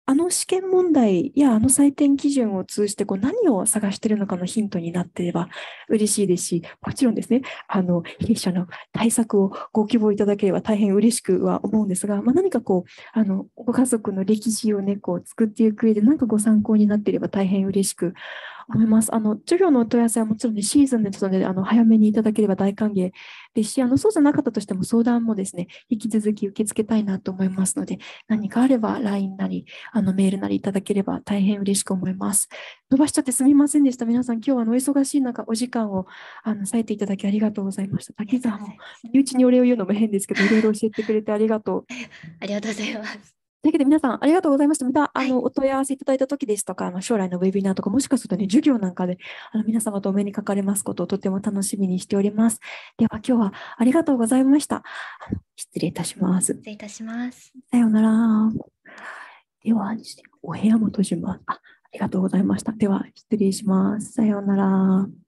あの試験問題やあの採点基準を通じてこう何を探しているのかのヒントになっていれば嬉しいですし、もちろんですね、あの弊社の対策をご希望いただければ大変嬉しくは思うんですが、まあ、何かこうあのご家族の歴史を、ね、こう作っていく上で何かご参考になっていれば大変嬉しく思います。あの授業のお問い合わせはもちろん、ね、シーズンですのであの早めにいただければ大歓迎ですしあのそうじゃなかったとしても相談もですね引き続き受け付けたいなと思いますので何かあれば LINE なりあのメールなりいただければ大変嬉しく思います。伸ばしちゃってすみませんでした。皆さん今日はあのお忙しい中お時間をあの割いていただきありがとうございました。竹さんも身内にお礼を言うのも変ですけどいろいろ教えてくれてありがとう。ありがとうございます。わけで皆さんありがとうございました。また、あの、お問い合わせいただいた時ですとか、あの将来のウェビナーとか、もしかするとね、授業なんかで、あの皆様とお目にかかれますことをとても楽しみにしております。では、今日はありがとうございました。失礼いたします。失礼いたします。さようなら。では、お部屋も閉じます。あありがとうございました。では、失礼します。さようなら。